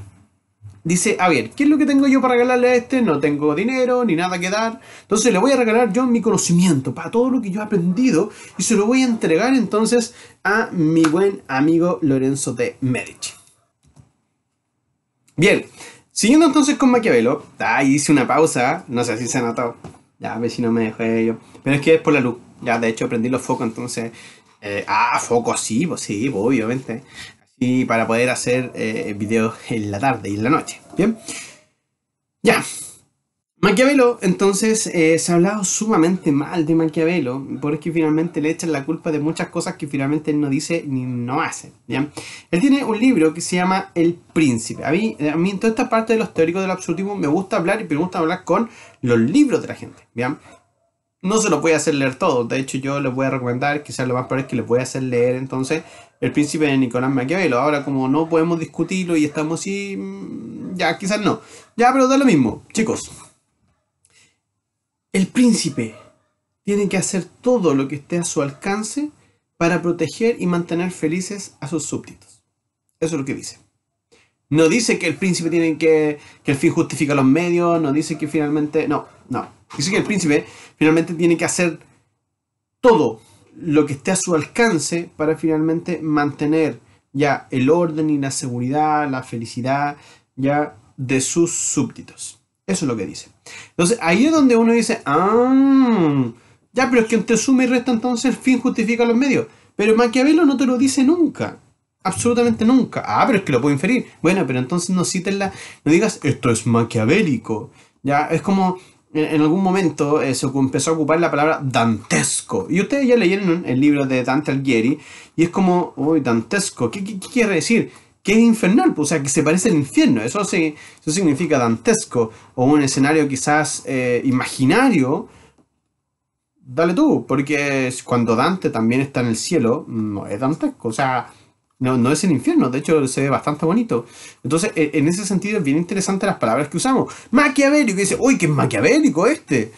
dice, a ver, ¿qué es lo que tengo yo para regalarle a este? No tengo dinero ni nada que dar. Entonces le voy a regalar yo mi conocimiento para todo lo que yo he aprendido y se lo voy a entregar entonces a mi buen amigo Lorenzo de Medici. Bien, siguiendo entonces con Maquiavelo, ahí hice una pausa, no sé si se ha notado, ya a ver si no me dejó ello, pero es que es por la luz, ya de hecho aprendí los focos entonces... Eh, ah, focos, sí, pues sí, obviamente y para poder hacer eh, videos en la tarde y en la noche. Bien, ya. Maquiavelo, entonces, eh, se ha hablado sumamente mal de Maquiavelo, porque finalmente le echan la culpa de muchas cosas que finalmente él no dice ni no hace. ¿bien? Él tiene un libro que se llama El Príncipe. A mí, en toda esta parte de los teóricos del absolutismo, me gusta hablar y me gusta hablar con los libros de la gente. ¿bien? no se lo voy a hacer leer todo. De hecho, yo les voy a recomendar, quizás lo más probable es que les voy a hacer leer entonces El Príncipe de Nicolás Maquiavelo. Ahora, como no podemos discutirlo y estamos así, mm, ya, quizás no. Ya, pero da lo mismo, chicos. El príncipe tiene que hacer todo lo que esté a su alcance para proteger y mantener felices a sus súbditos. Eso es lo que dice. No dice que el príncipe tiene que, que el fin justifica los medios, no dice que finalmente, no, no, Dice que el príncipe finalmente tiene que hacer todo lo que esté a su alcance para finalmente mantener ya el orden y la seguridad, la felicidad ya de sus súbditos. Eso es lo que dice. Entonces ahí es donde uno dice, ah, ya, pero es que entre suma y resta entonces el fin justifica los medios. Pero Maquiavelo no te lo dice nunca. Absolutamente nunca. Ah, pero es que lo puedo inferir. Bueno, pero entonces no cites la, no digas, esto es maquiavélico. Ya, es como, en algún momento eh, se empezó a ocupar la palabra dantesco. Y ustedes ya leyeron el libro de Dante Alighieri y es como, uy, dantesco, ¿qué, quiere decir? Que es infernal, pues, o sea, que se parece al infierno. Eso, sí, eso significa dantesco o un escenario quizás eh, imaginario. Dale tú, porque cuando Dante también está en el cielo, no es dantesco. O sea, no, no es el infierno, de hecho se ve bastante bonito. Entonces, e, en ese sentido es bien interesante las palabras que usamos. Maquiavélico, dice, uy, qué maquiavélico este.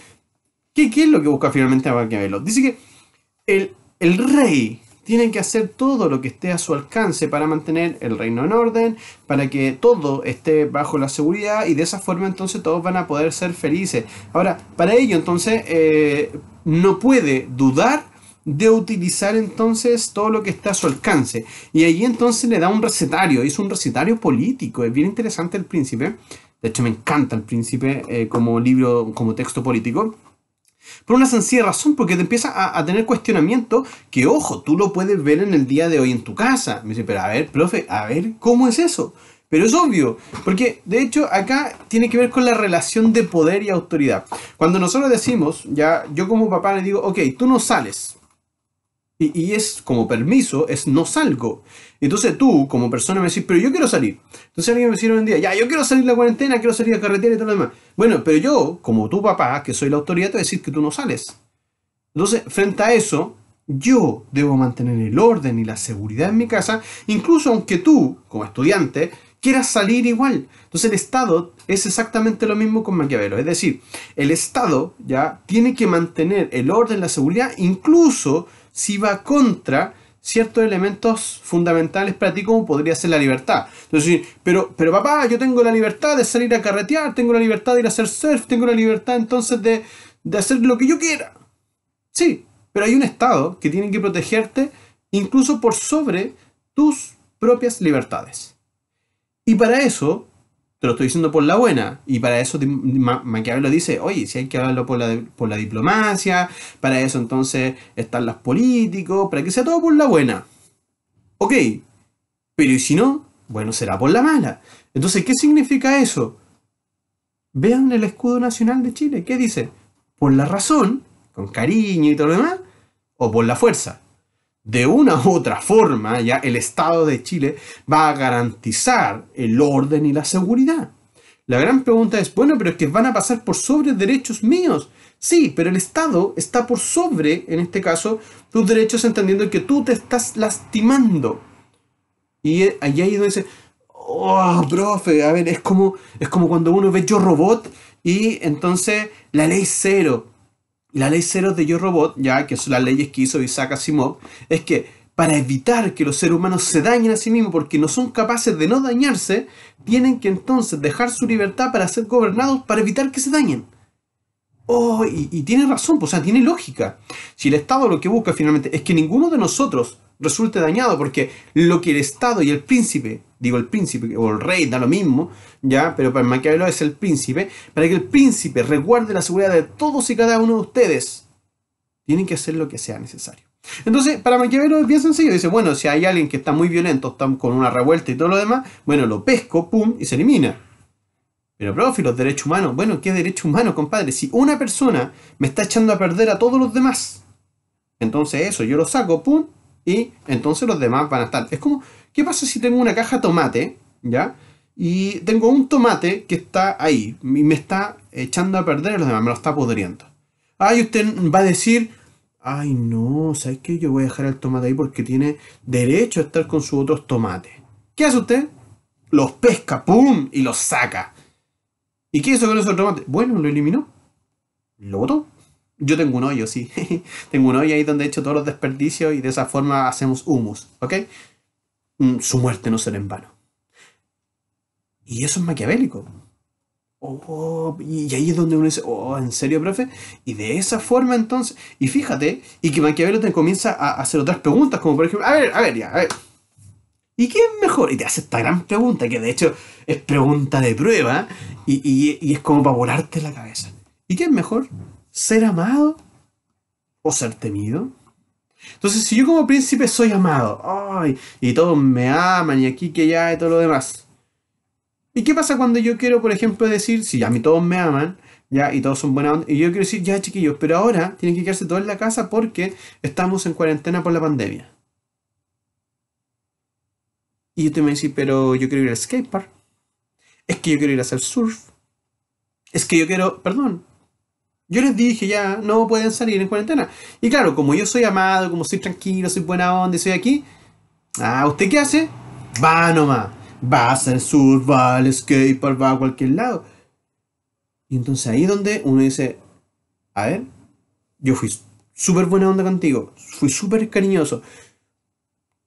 ¿Qué, es lo que busca finalmente a Maquiavelo? Dice que el, rey tiene que hacer todo lo que esté a su alcance para mantener el reino en orden, para que todo esté bajo la seguridad y de esa forma entonces todos van a poder ser felices. Ahora, para ello entonces eh, no puede dudar de utilizar entonces todo lo que está a su alcance. Y allí entonces le da un recetario, es un recetario político, es bien interesante el príncipe. De hecho me encanta el príncipe eh, como libro, como texto político. Por una sencilla razón, porque te empieza a, a tener cuestionamiento que, ojo, tú lo puedes ver en el día de hoy en tu casa. Me dice, pero a ver, profe, a ver, ¿cómo es eso? Pero es obvio, porque de hecho acá tiene que ver con la relación de poder y autoridad. Cuando nosotros decimos, ya yo como papá le digo, ok, tú no sales, y, es como permiso, es no salgo. Entonces tú, como persona, me decís, pero yo quiero salir. Entonces alguien me decía un día, ya, yo quiero salir de la cuarentena, quiero salir a carretera y todo lo demás. Bueno, pero yo, como tu papá, que soy la autoridad, te voy a decir que tú no sales. Entonces, frente a eso, yo debo mantener el orden y la seguridad en mi casa, incluso aunque tú, como estudiante, quieras salir igual. Entonces el Estado es exactamente lo mismo con Maquiavelo. Es decir, el Estado ya tiene que mantener el orden, la seguridad, incluso si va contra ciertos elementos fundamentales para ti como podría ser la libertad. Entonces, pero, pero papá, yo tengo la libertad de salir a carretear, tengo la libertad de ir a hacer surf, tengo la libertad entonces de, de hacer lo que yo quiera. Sí, pero hay un Estado que tiene que protegerte incluso por sobre tus propias libertades. Y para eso te lo estoy diciendo por la buena. Y para eso Maquiavelo dice, oye, si hay que hablarlo por la, por la diplomacia, para eso entonces están los políticos, para que sea todo por la buena. Ok, pero ¿y si no? Bueno, será por la mala. Entonces, ¿qué significa eso? Vean el escudo nacional de Chile. ¿Qué dice? Por la razón, con cariño y todo lo demás, o por la fuerza de una u otra forma, ya el Estado de Chile va a garantizar el orden y la seguridad. La gran pregunta es, bueno, pero es que van a pasar por sobre derechos míos. Sí, pero el Estado está por sobre, en este caso, tus derechos entendiendo que tú te estás lastimando. Y hay ido dice, oh, profe, a ver, es como, es como cuando uno ve yo robot y entonces la ley cero, la ley cero de Yo Robot, ya que son las leyes que hizo Isaac Asimov, es que para evitar que los seres humanos se dañen a sí mismos porque no son capaces de no dañarse, tienen que entonces dejar su libertad para ser gobernados para evitar que se dañen. Oh, y, tiene razón, pues, o sea, tiene lógica. Si el Estado lo que busca finalmente es que ninguno de nosotros resulte dañado, porque lo que el Estado y el príncipe digo el príncipe o el rey, da lo mismo, ya, pero para Maquiavelo es el príncipe, para que el príncipe resguarde la seguridad de todos y cada uno de ustedes, tienen que hacer lo que sea necesario. Entonces, para Maquiavelo es bien sencillo, dice, bueno, si hay alguien que está muy violento, está con una revuelta y todo lo demás, bueno, lo pesco, pum, y se elimina. Pero, profe, los derechos humanos, bueno, ¿qué derecho humano, compadre? Si una persona me está echando a perder a todos los demás, entonces eso, yo lo saco, pum, y entonces los demás van a estar. Es como, ¿Qué pasa si tengo una caja tomate, ya? Y tengo un tomate que está ahí y me está echando a perder los demás, me lo está Ah, Ay, usted va a decir, ay no, ¿sabes qué? Yo voy a dejar el tomate ahí porque tiene derecho a estar con sus otros tomates. ¿Qué hace usted? Los pesca, ¡pum! Y los saca. ¿Y qué hizo con esos tomates? Bueno, lo eliminó. Lo botó. Yo tengo un hoyo, sí. [LAUGHS] tengo un hoyo ahí donde he hecho todos los desperdicios y de esa forma hacemos humus, ¿ok? Mm, su muerte no será en vano. Y eso es maquiavélico. Oh, y ahí es donde uno dice, oh, ¿en serio, profe? Y de esa forma entonces, y fíjate, y que Maquiavelo te comienza a hacer otras preguntas, como por ejemplo, a ver, a ver, ya, a ver. ¿Y quién es mejor? Y te hace esta gran pregunta, que de hecho es pregunta de prueba, y, y es como para volarte la cabeza. ¿Y qué es mejor? ¿Ser amado o ser temido? Entonces, si yo como príncipe soy amado, ay, y todos me aman, y aquí que ya, y todo lo demás. ¿Y qué pasa cuando yo quiero, por ejemplo, decir, si a mí todos me aman, ya, y todos son buenas y yo quiero decir, ya, chiquillos, pero ahora tienen que quedarse todos en la casa porque estamos en cuarentena por la pandemia. Y usted me dice, pero yo quiero ir al skatepark. Es que yo quiero ir a hacer surf. Es que yo quiero, perdón, yo les dije ya, no pueden salir en cuarentena. Y claro, como yo soy amado, como soy tranquilo, soy buena onda, soy aquí. Ah, ¿usted qué hace? Va nomás. Va a hacer sur, va al skatepark, va a cualquier lado. Y entonces ahí donde uno dice, a ver, yo fui súper buena onda contigo, fui súper cariñoso.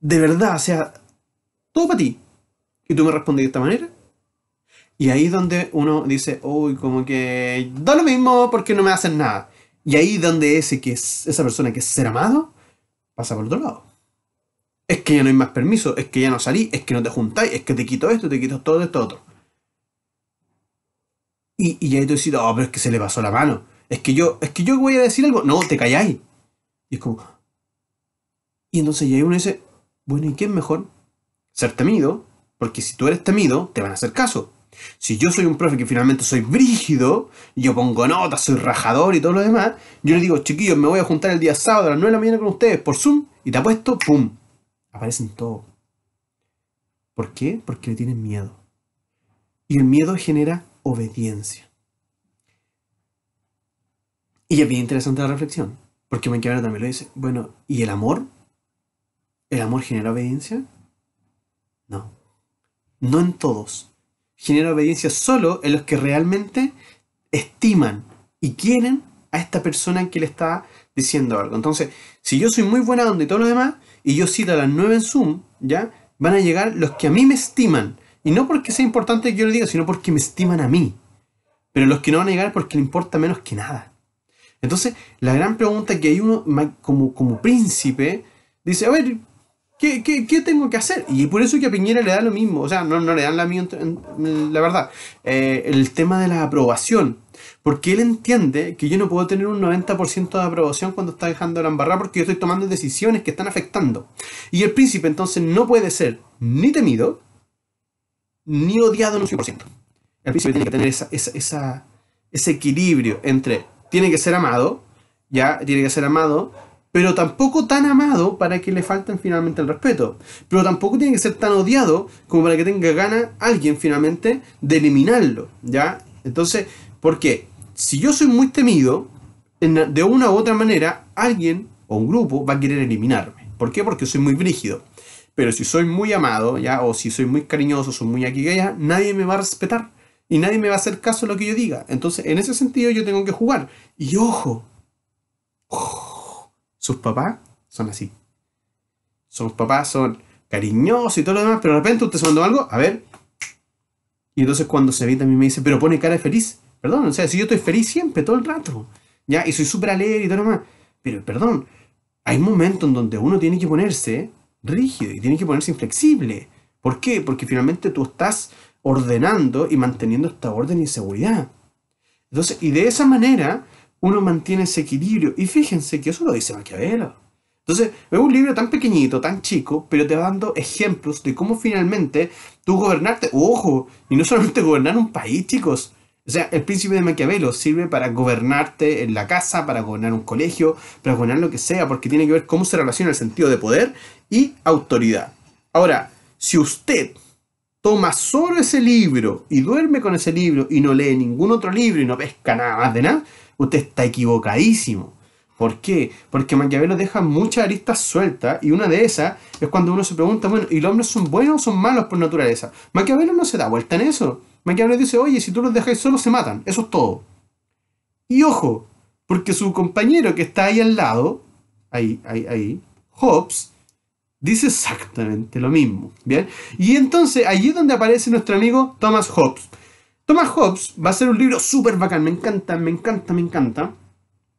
De verdad, o sea, todo para ti. Y tú me respondes de esta manera. Y ahí es donde uno dice, uy, como que da lo mismo porque no me hacen nada. Y ahí donde ese que es esa persona que es ser amado pasa por otro lado. Es que ya no hay más permiso, es que ya no salí, es que no te juntáis, es que te quito esto, te quito todo esto otro. Y, y ahí tú decís, oh, pero es que se le pasó la mano. Es que yo, es que yo voy a decir algo. No, te calláis. Y es como. Y entonces ya uno dice, bueno, ¿y qué es mejor? Ser temido, porque si tú eres temido, te van a hacer caso. Si yo soy un profe que finalmente soy brígido, yo pongo notas, soy rajador y todo lo demás, yo le digo, chiquillos, me voy a juntar el día sábado a las 9 de la mañana con ustedes por Zoom, y te apuesto, ¡pum! Aparecen todos. ¿Por qué? Porque le tienen miedo. Y el miedo genera obediencia. Y es bien interesante la reflexión, porque manquera también lo dice. Bueno, ¿y el amor? ¿El amor genera obediencia? No. No en todos, genera obediencia solo en los que realmente estiman y quieren a esta persona que le está diciendo algo. Entonces, si yo soy muy buena donde todo lo demás y yo cito a las 9 en Zoom, ¿ya? Van a llegar los que a mí me estiman. Y no porque sea importante que yo lo diga, sino porque me estiman a mí. Pero los que no van a llegar porque le importa menos que nada. Entonces, la gran pregunta que hay uno como, como príncipe, dice, a ver, ¿Qué, tengo que hacer? Y por eso que a Piñera le da lo mismo, o sea, no, no le dan la, mm, la verdad. Eh, el tema de la aprobación, porque él entiende que yo no puedo tener un 90% de aprobación cuando está dejando la embarrada porque yo estoy tomando decisiones que están afectando. Y el príncipe entonces no puede ser ni temido, ni odiado en un 100%. El príncipe tiene que tener ese equilibrio entre tiene que ser amado, ya tiene que ser amado, pero tampoco tan amado para que le falten finalmente el respeto. Pero tampoco tiene que ser tan odiado como para que tenga gana alguien finalmente de eliminarlo, ¿ya? Entonces, ¿por qué? Si yo soy muy temido, de una u otra manera, alguien o un grupo va a querer eliminarme. ¿Por qué? Porque soy muy brígido. Pero si soy muy amado, ya, o si soy muy cariñoso, soy muy aquí ya, nadie me va a respetar y nadie me va a hacer caso a lo que yo diga. Entonces, en ese sentido, yo tengo que jugar. Y ojo, ojo sus papás son así. Sus papás son cariñosos y todo lo demás, pero de repente usted se mandó algo, a ver. Y entonces cuando se ve también me dice, pero pone cara de feliz. Perdón, o sea, si yo estoy feliz siempre, todo el rato. Ya, y soy súper alegre y todo lo demás. Pero perdón, hay momentos en donde uno tiene que ponerse rígido y tiene que ponerse inflexible. ¿Por qué? Porque finalmente tú estás ordenando y manteniendo esta orden y seguridad. Entonces, y de esa manera, uno mantiene ese equilibrio. Y fíjense que eso lo dice Maquiavelo. Entonces, es un libro tan pequeñito, tan chico, pero te va dando ejemplos de cómo finalmente tú gobernarte, ojo, y no solamente gobernar un país, chicos. O sea, el príncipe de Maquiavelo sirve para gobernarte en la casa, para gobernar un colegio, para gobernar lo que sea, porque tiene que ver cómo se relaciona el sentido de poder y autoridad. Ahora, si usted toma solo ese libro y duerme con ese libro y no lee ningún otro libro y no pesca nada más de nada, usted está equivocadísimo. ¿Por qué? Porque Maquiavelo deja muchas aristas sueltas y una de esas es cuando uno se pregunta, bueno, ¿y los hombres son buenos o son malos por naturaleza? Maquiavelo no se da vuelta en eso. Maquiavelo dice, oye, si tú los dejas solos se matan, eso es todo. Y ojo, porque su compañero que está ahí al lado, ahí, ahí, ahí, Hobbes, dice exactamente lo mismo, ¿bien? Y entonces allí es donde aparece nuestro amigo Thomas Hobbes Thomas Hobbes va a ser un libro súper bacán, me encanta, me encanta, me encanta.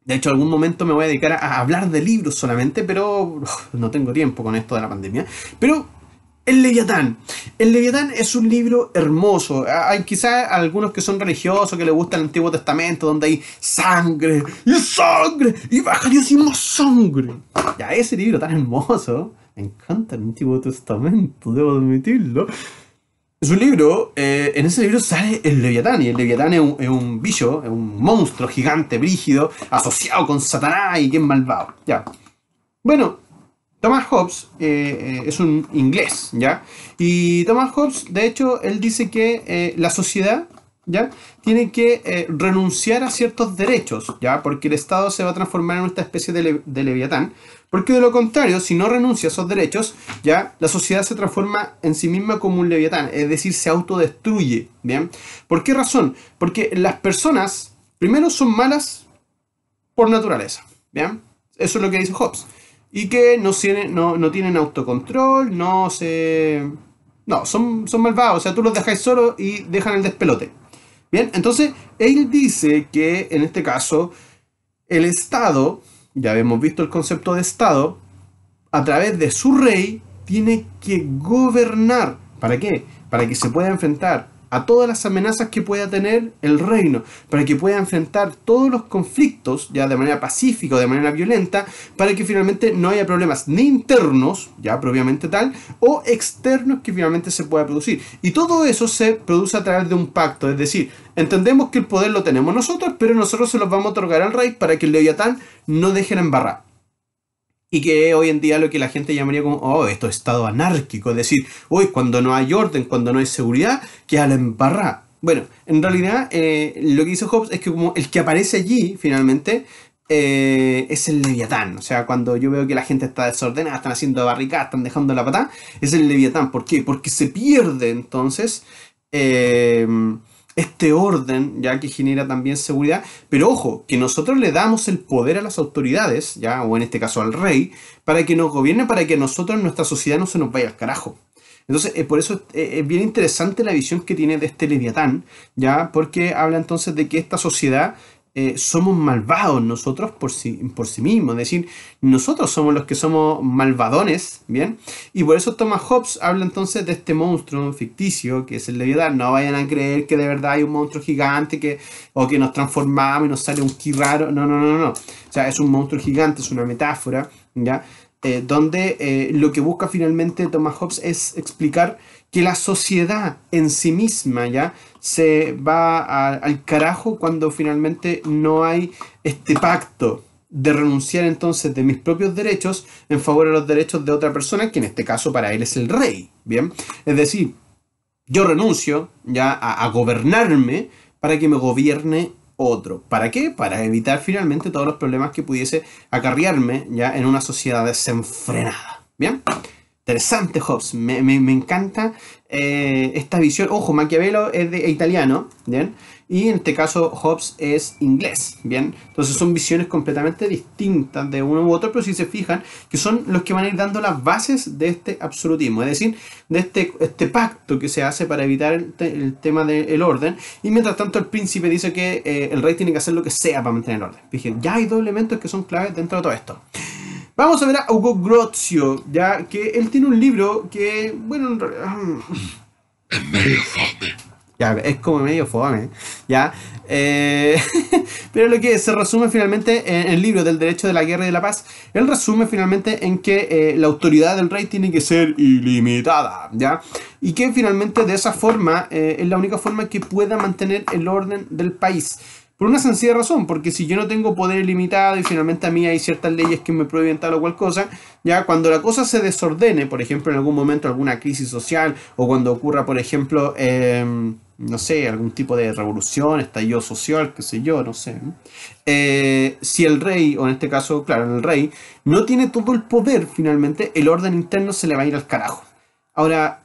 De hecho, algún momento me voy a dedicar a hablar de libros solamente, pero no tengo tiempo con esto de la pandemia. Pero el Leviatán. El Leviatán es un libro hermoso. Hay quizás algunos que son religiosos, que les gusta el Antiguo Testamento, donde hay sangre y sangre y baja y más sangre. Ya, ese libro tan hermoso. Me encanta el Antiguo Testamento, debo admitirlo libro, eh, en ese libro sale el Leviatán, y el Leviatán es un, un, bicho, es un monstruo gigante, brígido, asociado con Satanás y que malvado. Ya. Bueno, Thomas Hobbes eh, eh, es un inglés, ¿ya? Y Thomas Hobbes, de hecho, él dice que la sociedad ¿ya? Tiene que eh, renunciar a ciertos derechos, ¿ya? Porque el Estado se va a transformar en esta especie de, leviatán. Porque de lo contrario, si no renuncia a esos derechos, ¿ya? La sociedad se transforma en sí misma como un leviatán, es decir, se autodestruye, ¿bien? ¿Por qué razón? Porque las personas, primero, son malas por naturaleza, ¿bien? Eso es lo que dice Hobbes. Y que no tienen, autocontrol, no se... No, son, son malvados, o sea, tú los dejas solos y dejan el despelote. Bien, entonces él dice que en este caso el Estado, ya hemos visto el concepto de Estado, a través de su rey tiene que gobernar. ¿Para qué? Para que se pueda enfrentar a todas las amenazas que pueda tener el reino, para que pueda enfrentar todos los conflictos, ya de manera pacífica o de manera violenta, para que finalmente no haya problemas ni internos, ya propiamente tal, o externos que finalmente se pueda producir. Y todo eso se produce a través de un pacto, es decir, entendemos que el poder lo tenemos nosotros, pero nosotros se los vamos a otorgar al rey para que el Leviatán no deje la embarrada y que hoy en día lo que la gente llamaría como, oh, esto es estado anárquico, es decir, hoy cuando no hay orden, cuando no hay seguridad, queda al embarrada. Bueno, en realidad eh, lo que hizo Hobbes es que como el que aparece allí finalmente eh, es el leviatán. O sea, cuando yo veo que la gente está desordenada, están haciendo barricadas, están dejando la patada, es el leviatán. ¿Por qué? Porque se pierde entonces... Eh, este orden, ya que genera también seguridad. Pero ojo, que nosotros le damos el poder a las autoridades, ya, o en este caso al rey, para que nos gobierne, para que nosotros, nuestra sociedad, no se nos vaya al carajo. Entonces, eh, por eso es, eh, es bien interesante la visión que tiene de este Leviatán, ya, porque habla entonces de que esta sociedad eh, somos malvados nosotros por sí, por sí mismos. Es decir, nosotros somos los que somos malvadones, ¿bien? Y por eso Thomas Hobbes habla entonces de este monstruo ficticio que es el de Leviatán. No vayan a creer que de verdad hay un monstruo gigante que, o que nos transformamos y nos sale un ki raro. No, no, no, no. O sea, es un monstruo gigante, es una metáfora, ¿ya? Eh, donde eh, lo que busca finalmente Thomas Hobbes es explicar que la sociedad en sí misma, ¿ya? se va al carajo cuando finalmente no hay este pacto de renunciar entonces de mis propios derechos en favor de los derechos de otra persona, que en este caso para él es el rey, ¿bien? Es decir, yo renuncio ya a, a gobernarme para que me gobierne otro. ¿Para qué? Para evitar finalmente todos los problemas que pudiese acarrearme ya en una sociedad desenfrenada, ¿bien? Interesante Hobbes, me, encanta eh, esta visión. Ojo, Maquiavelo es de italiano, ¿bien? Y en este caso Hobbes es inglés, ¿bien? Entonces son visiones completamente distintas de uno u otro, pero si se fijan, que son los que van a ir dando las bases de este absolutismo, es decir, de este, este pacto que se hace para evitar el, tema del orden. Y mientras tanto el príncipe dice que eh, el rey tiene que hacer lo que sea para mantener el orden. Fíjense, ya hay dos elementos que son claves dentro de todo esto. Vamos a ver a Hugo Grozio, ya que él tiene un libro que, bueno, mm. es medio fome. Ya, es como medio fome, ya. Eh, [LAUGHS] pero lo que se resume finalmente en el libro del derecho de la guerra y de la paz, él resume finalmente en que eh, la autoridad del rey tiene que ser ilimitada, ¿ya? Y que finalmente de esa forma eh, es la única forma que pueda mantener el orden del país. Por una sencilla razón, porque si yo no tengo poder limitado y finalmente a mí hay ciertas leyes que me prohíben tal o cual cosa, ya cuando la cosa se desordene, por ejemplo, en algún momento alguna crisis social o cuando ocurra, por ejemplo, em, no sé, algún tipo de revolución, estallido social, qué sé yo, no sé. Eh, si el rey, o en este caso, claro, el rey, no tiene todo el poder finalmente, el orden interno se le va a ir al carajo. Ahora,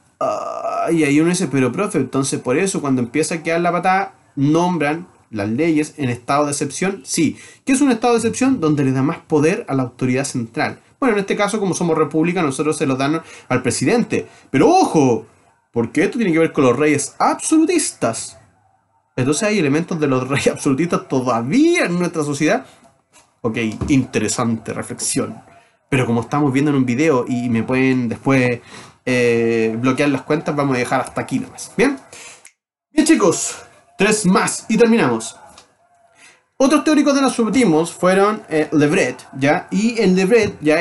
y ahí uno dice, pero profe, entonces por eso cuando empieza a quedar la patada, nombran las leyes en estado de excepción, sí. ¿Qué es un estado de excepción? Donde le da más poder a la autoridad central. Bueno, en este caso, como somos república, nosotros se lo dan al presidente. Pero ojo, porque esto tiene que ver con los reyes absolutistas. Entonces hay elementos de los [LAUGHS] reyes absolutistas todavía en nuestra sociedad. Ok, interesante reflexión. Pero como estamos viendo en un video y me pueden después eh, bloquear las cuentas, vamos a dejar hasta aquí nomás. Bien. Bien chicos, Tres más y terminamos. Otros teóricos de los subjetivos fueron eh, Le ¿ya? Y en Le ya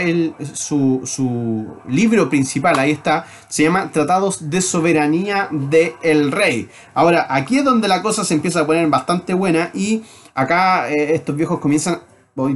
su, libro principal, ahí está, se llama Tratados de Soberanía del el Rey. Ahora, aquí es donde la cosa se empieza a poner bastante buena y acá eh, estos viejos comienzan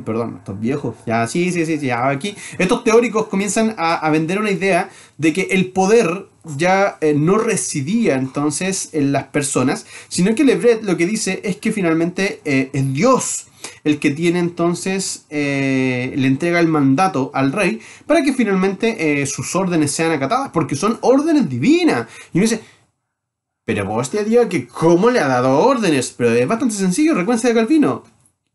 perdón, estos viejos. Ya, sí, sí, sí, ya aquí. Estos teóricos comienzan a, vender una idea de que el poder ya eh, no residía entonces en las personas, sino que Lebret lo que dice es que finalmente eh, es Dios el que tiene entonces, eh, le entrega el mandato al rey para que finalmente sus órdenes sean acatadas, porque son órdenes divinas. Y uno dice, pero vos te digo que cómo le ha dado órdenes, pero es bastante sencillo, recuérdense de Calvino.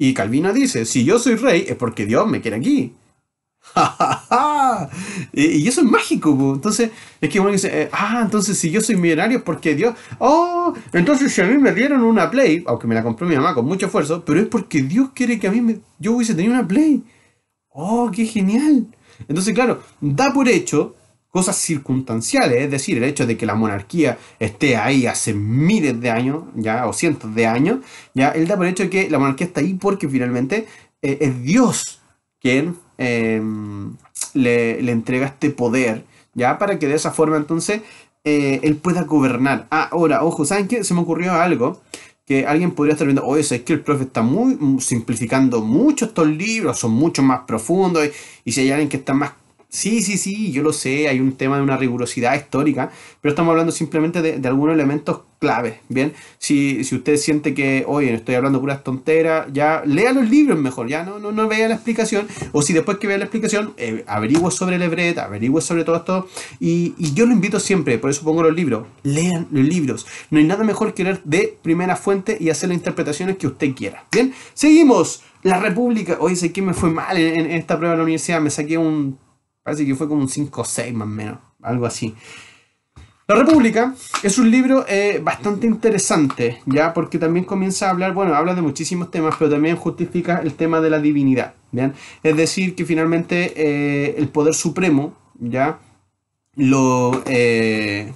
Y Calvino dice, si yo soy rey es porque Dios me quiere aquí. [LAUGHS] y eso es mágico, entonces es que uno dice, eh, ah, entonces si yo soy millonario es porque Dios, oh, entonces si a mí me dieron una Play, aunque me la compró mi mamá con mucho esfuerzo, pero es porque Dios quiere que a mí me, yo hubiese tenido una Play. Oh, qué genial. Entonces, claro, da por hecho cosas circunstanciales, es decir, el hecho de que la monarquía esté ahí hace miles de años, ya, o cientos de años, ya, él da por hecho que la monarquía está ahí porque finalmente eh, es Dios quien em, le, entrega este poder, ya, para que de esa forma entonces eh, él pueda gobernar. ahora, ojo, ¿saben qué? Se me ocurrió algo que alguien podría estar viendo, oye, es que el profe está muy mm, simplificando mucho estos libros, son mucho más profundos, y si hay alguien que está más Sí, sí, sí, yo lo sé, hay un tema de una rigurosidad histórica, pero estamos hablando simplemente de, de algunos elementos claves, ¿bien? Si, si usted siente que, oye, estoy hablando puras tonteras, ya lea los libros mejor, ya no, no, no vea la explicación, o si después que vea la explicación, eh, averigüe sobre el Ebret, averigüe sobre todo esto, y, y, yo lo invito siempre, por eso pongo los libros, lean los libros, no hay nada mejor que leer de primera fuente y hacer las interpretaciones que usted quiera, ¿bien? Seguimos, la República, oye, sé que me fue mal en, en esta prueba de la universidad, me saqué un Parece que fue como un 5 o 6 más o menos, algo así. La República es un libro eh, bastante interesante, ya porque también comienza a hablar, bueno, habla de muchísimos temas, pero también justifica el tema de la divinidad, ¿bien? Es decir, que finalmente eh, el poder supremo, ¿ya? Lo... Eh,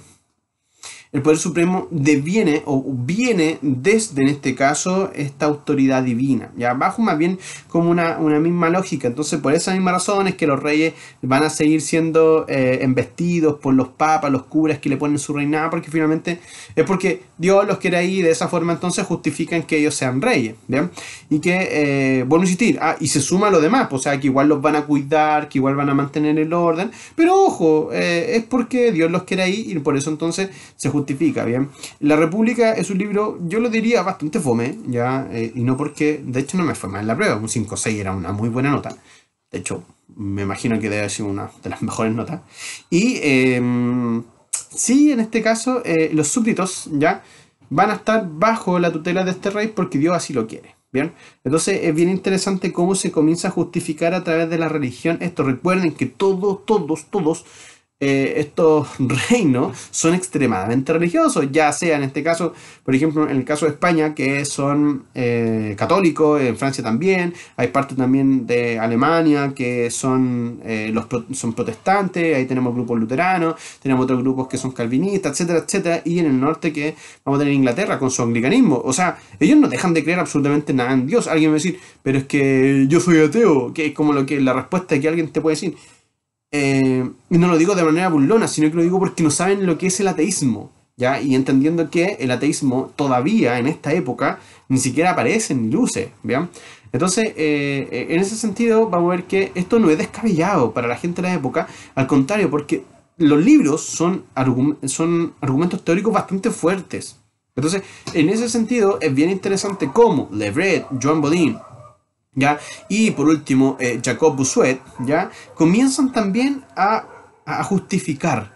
el poder supremo deviene o viene desde, en este caso, esta autoridad divina. Ya abajo más bien como una, misma lógica. Entonces, por esa misma razón es que los reyes van a seguir siendo eh, embestidos por los papas, los curas que le ponen su reinado, porque finalmente es porque Dios los quiere ahí y de esa forma entonces justifican que ellos sean reyes. Y que, bueno, eh, insistir, ah, y se suma lo demás, o sea, que igual los van a cuidar, que igual van a mantener el orden, pero ojo, eh, es porque Dios los quiere ahí y por eso entonces se justifica ¿bien? La República es un libro, yo lo diría bastante fome, ¿ya? Eh, y no porque, de hecho no me fue mal en la prueba, un 5-6 era una muy buena nota. De hecho, me imagino que debe ser una de las [LAUGHS] mejores notas. Y em, sí, en este caso, eh, los súbditos, ¿ya? Van a estar bajo la tutela de este rey porque Dios así lo quiere. Bien, entonces es bien interesante cómo se comienza a justificar a través de la religión esto. Recuerden que todos, todos, todos eh, estos [LAUGHS] reinos son extremadamente religiosos, ya sea en este caso, por ejemplo, en el caso de España, que son eh, católicos, en Francia también, hay parte también de Alemania que son, eh, los son protestantes, ahí tenemos grupos luteranos, tenemos otros grupos que son calvinistas, etcétera, etcétera, y en el norte que vamos a tener Inglaterra con su anglicanismo, o sea, ellos no dejan de creer absolutamente nada en Dios, alguien va a decir, pero es que yo soy ateo, que es como lo que la respuesta que alguien te puede decir. Eh, y no lo digo de manera burlona, sino que lo digo porque no saben lo que es el ateísmo. ¿ya? Y entendiendo que el ateísmo todavía en esta época ni siquiera aparece ni luce. ¿bien? Entonces, eh, en ese sentido, vamos a ver que esto no es descabellado para la gente de la época, al contrario, porque los libros son, son argumentos teóricos bastante fuertes. Entonces, en ese sentido, es bien interesante cómo Lebret, John Bodin, y por último, eh, Jacob Busuet, ¿ya? Comienzan también a, justificar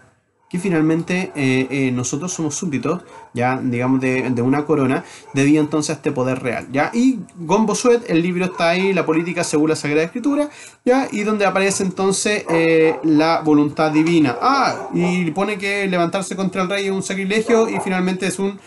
que finalmente eh, eh, nosotros somos súbditos, ya, digamos, de, una corona, debido entonces a este poder real, ya. Y con el libro está ahí, La política según la Sagrada Escritura, ya, y donde aparece entonces la voluntad divina. Ah, y pone que levantarse contra el rey es un sacrilegio y finalmente es un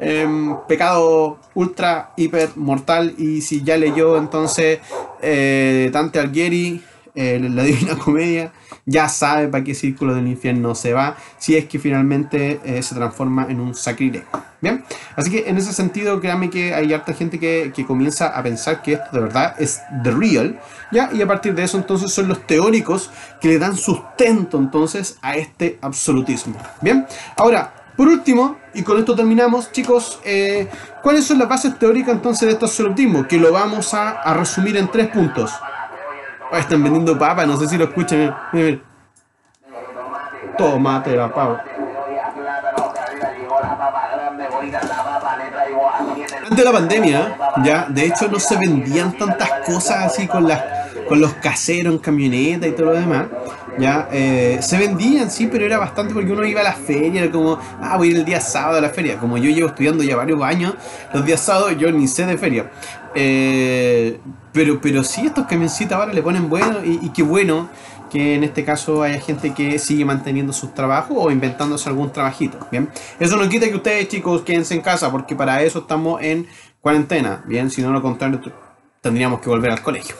Em, pecado ultra, hiper, mortal. Y si ya leyó entonces eh, Dante Alighieri, eh, la Divina Comedia, ya sabe para qué círculo del infierno se va, si es que finalmente eh, se transforma en un sacrilegio Bien, así que en ese sentido, créanme que hay harta gente que, que, comienza a pensar que esto de verdad es the real, ¿ya? Y a partir de eso, entonces son los teóricos que le dan sustento entonces a este absolutismo. Bien, ahora, por último, y con esto terminamos, chicos, eh, ¿cuáles son las bases teóricas entonces de este absolutismo? Que lo vamos a, resumir en tres puntos. Ah, están vendiendo papas, no sé si lo escuchan. Miren, miren. Tomate la Antes de la pandemia, ya, de hecho no se vendían tantas cosas así con con los caseros en camioneta y todo lo demás. ¿ya? Eh, se vendían, sí, pero era bastante porque uno iba a la feria, como, ah, voy a el día sábado a la feria. Como yo llevo estudiando ya varios años, los días sábados yo ni sé de feria. Eh, pero, pero sí, estos camioncitos ahora le ponen bueno y, y qué bueno que en este caso haya gente que sigue manteniendo sus trabajos o inventándose algún trabajito, ¿bien? Eso no quita que ustedes, chicos, quédense en casa porque para eso estamos en cuarentena, ¿bien? Si no, lo contrario, tendríamos que volver al colegio.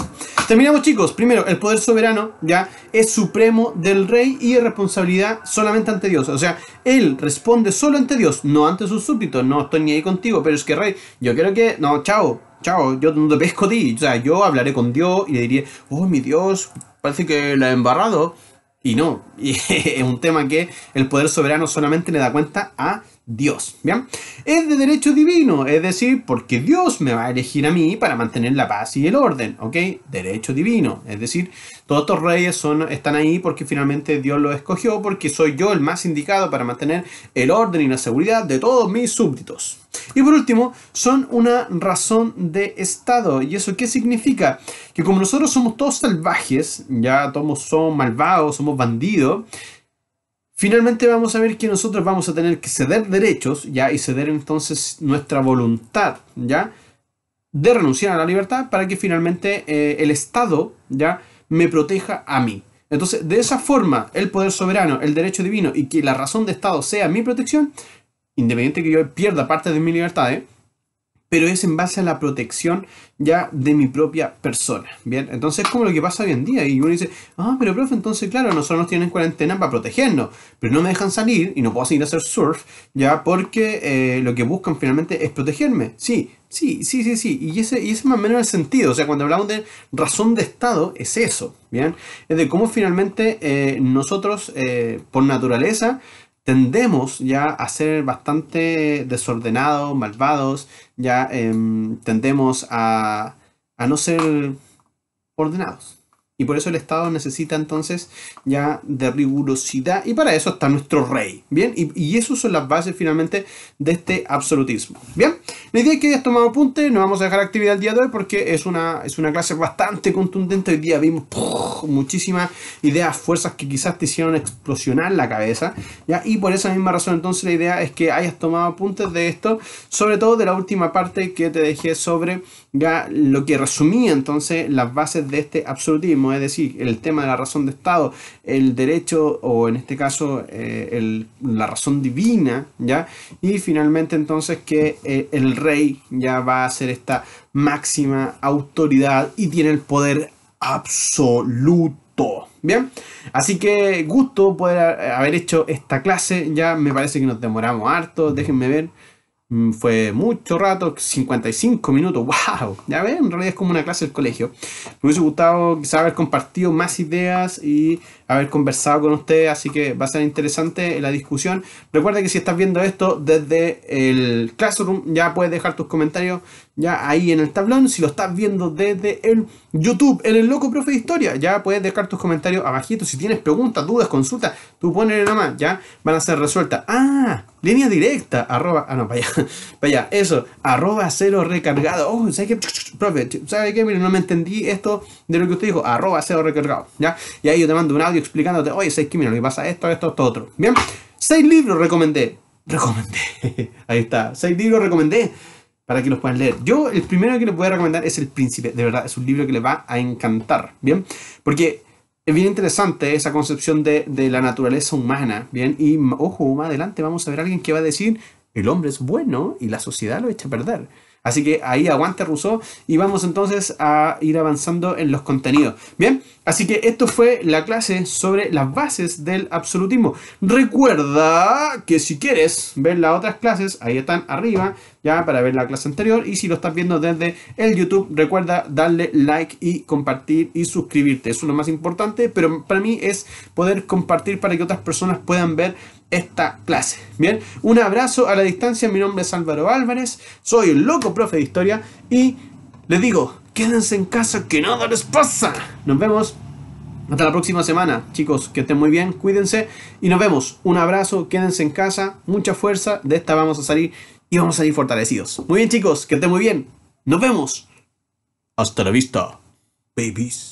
Terminamos chicos, primero, el poder soberano ya es supremo del rey y es responsabilidad solamente ante Dios. O sea, él responde solo ante Dios, no ante sus súbditos, no estoy ni ahí contigo, pero es que rey, yo quiero que... No, chao, chao, yo no te pesco a ti. O sea, yo hablaré con Dios y le diré, oh mi Dios, parece que la he embarrado. Y no, [LAUGHS] y es un tema que el poder soberano solamente le da cuenta a Dios, ¿bien? Es de derecho divino, es decir, porque Dios me va a elegir a mí para mantener la paz y el orden, ¿ok? Derecho divino, es decir, todos estos reyes son, están ahí porque finalmente Dios los escogió, porque soy yo el más indicado para mantener el orden y la seguridad de todos mis súbditos. Y por último, son una razón de Estado. ¿Y eso qué significa? Que como nosotros somos todos salvajes, ya todos somos malvados, somos bandidos, Finalmente vamos a ver que nosotros vamos a tener que ceder derechos, ¿ya? Y ceder entonces nuestra voluntad, ¿ya? De renunciar a la libertad para que finalmente eh, el Estado, ¿ya? Me proteja a mí. Entonces, de esa forma, el poder soberano, el derecho divino y que la razón de Estado sea mi protección, independiente que yo pierda parte de mi libertad, pero es en base a la protección ya de mi propia persona. Bien, entonces es como lo que pasa hoy en día. Y uno dice, ah, pero profe, entonces claro, nosotros nos tienen cuarentena para protegernos, pero no me dejan salir y no puedo seguir a hacer surf, ya porque eh, lo que buscan finalmente es protegerme. Sí, sí, sí, sí, sí. Y ese, y ese más o menos el sentido. O sea, cuando hablamos de razón de Estado, es eso. Bien, es de cómo finalmente eh, nosotros, eh, por naturaleza, tendemos ya a ser bastante desordenados, malvados, ya em, tendemos a, no ser ordenados. Y por eso el Estado necesita entonces ya de rigurosidad y para eso está nuestro rey. Bien, y, y eso son las bases finalmente de este absolutismo. Bien, la idea es que hayas tomado apuntes, no vamos a dejar actividad el día de hoy porque es una, es una clase bastante contundente. Hoy día vimos muchísimas ideas, fuerzas que quizás te hicieron explosionar la cabeza. ¿ya? Y por esa misma razón entonces la idea es que hayas tomado apuntes de esto, sobre todo de la última parte que te dejé sobre ya lo que resumía entonces las bases de este absolutismo, es decir, el tema de la razón de Estado, el derecho o en este caso eh, la razón divina, ¿ya? Y finalmente entonces que eh, el rey ya va a ser esta máxima autoridad y tiene el poder absoluto. Bien, así que gusto poder haber hecho esta clase. Ya me parece que nos demoramos harto. Déjenme ver. Mm, fue mucho rato, 55 minutos, wow. [LAUGHS] Ya ven, en realidad es como una clase del colegio. Me hubiese gustado quizá haber compartido más ideas y haber conversado con ustedes, así que va a ser interesante la discusión. Recuerda que si estás viendo esto desde el Classroom, ya puedes dejar tus comentarios ya ahí en el tablón, si lo estás viendo desde el YouTube, en el Loco Profe de Historia, ya puedes dejar tus comentarios abajito, si tienes preguntas, dudas, consultas, tú ponele nomás, ya van a ser resueltas. Ah, línea directa, arroba, ah no, vaya [LAUGHS] vaya eso, arroba cero recargado, oh, ¿sabes qué? Profe, ¿sabes qué? Mira, no me entendí esto de lo que usted dijo, arroba cero recargado, ya, y ahí yo te mando un audio explicándote, oye, ¿sabes qué? Mira, lo que pasa esto, esto, esto, otro, bien, seis libros recomendé, recomendé, [LAUGHS] ahí está, seis libros recomendé, para que los puedan leer. Yo el primero que les voy a recomendar es El Príncipe, de verdad, es un libro que les va a encantar, ¿bien? Porque es bien interesante esa concepción de, la naturaleza humana, ¿bien? Y ojo, más adelante vamos a ver a alguien que va a decir, el hombre es bueno y la sociedad lo echa a perder. Así que ahí aguante Rousseau y vamos entonces a ir avanzando en los contenidos. Bien, así que esto fue la clase sobre las bases del absolutismo. Recuerda que si quieres ver las otras clases, ahí están arriba ya para ver la clase anterior y si lo estás viendo desde el YouTube, recuerda darle like y compartir y suscribirte. es lo más importante, pero para mí es poder compartir para que otras personas puedan ver esta clase. Bien, un abrazo a la distancia, mi nombre es Álvaro Álvarez, soy el loco profe de historia y les digo, quédense en casa que nada les pasa. Nos vemos. Hasta la próxima semana, chicos, que estén muy bien, cuídense y nos vemos. Un abrazo, quédense en casa, mucha fuerza, de esta vamos a salir y vamos a salir fortalecidos. Muy bien, chicos, que estén muy bien. Nos vemos. Hasta la vista, babies.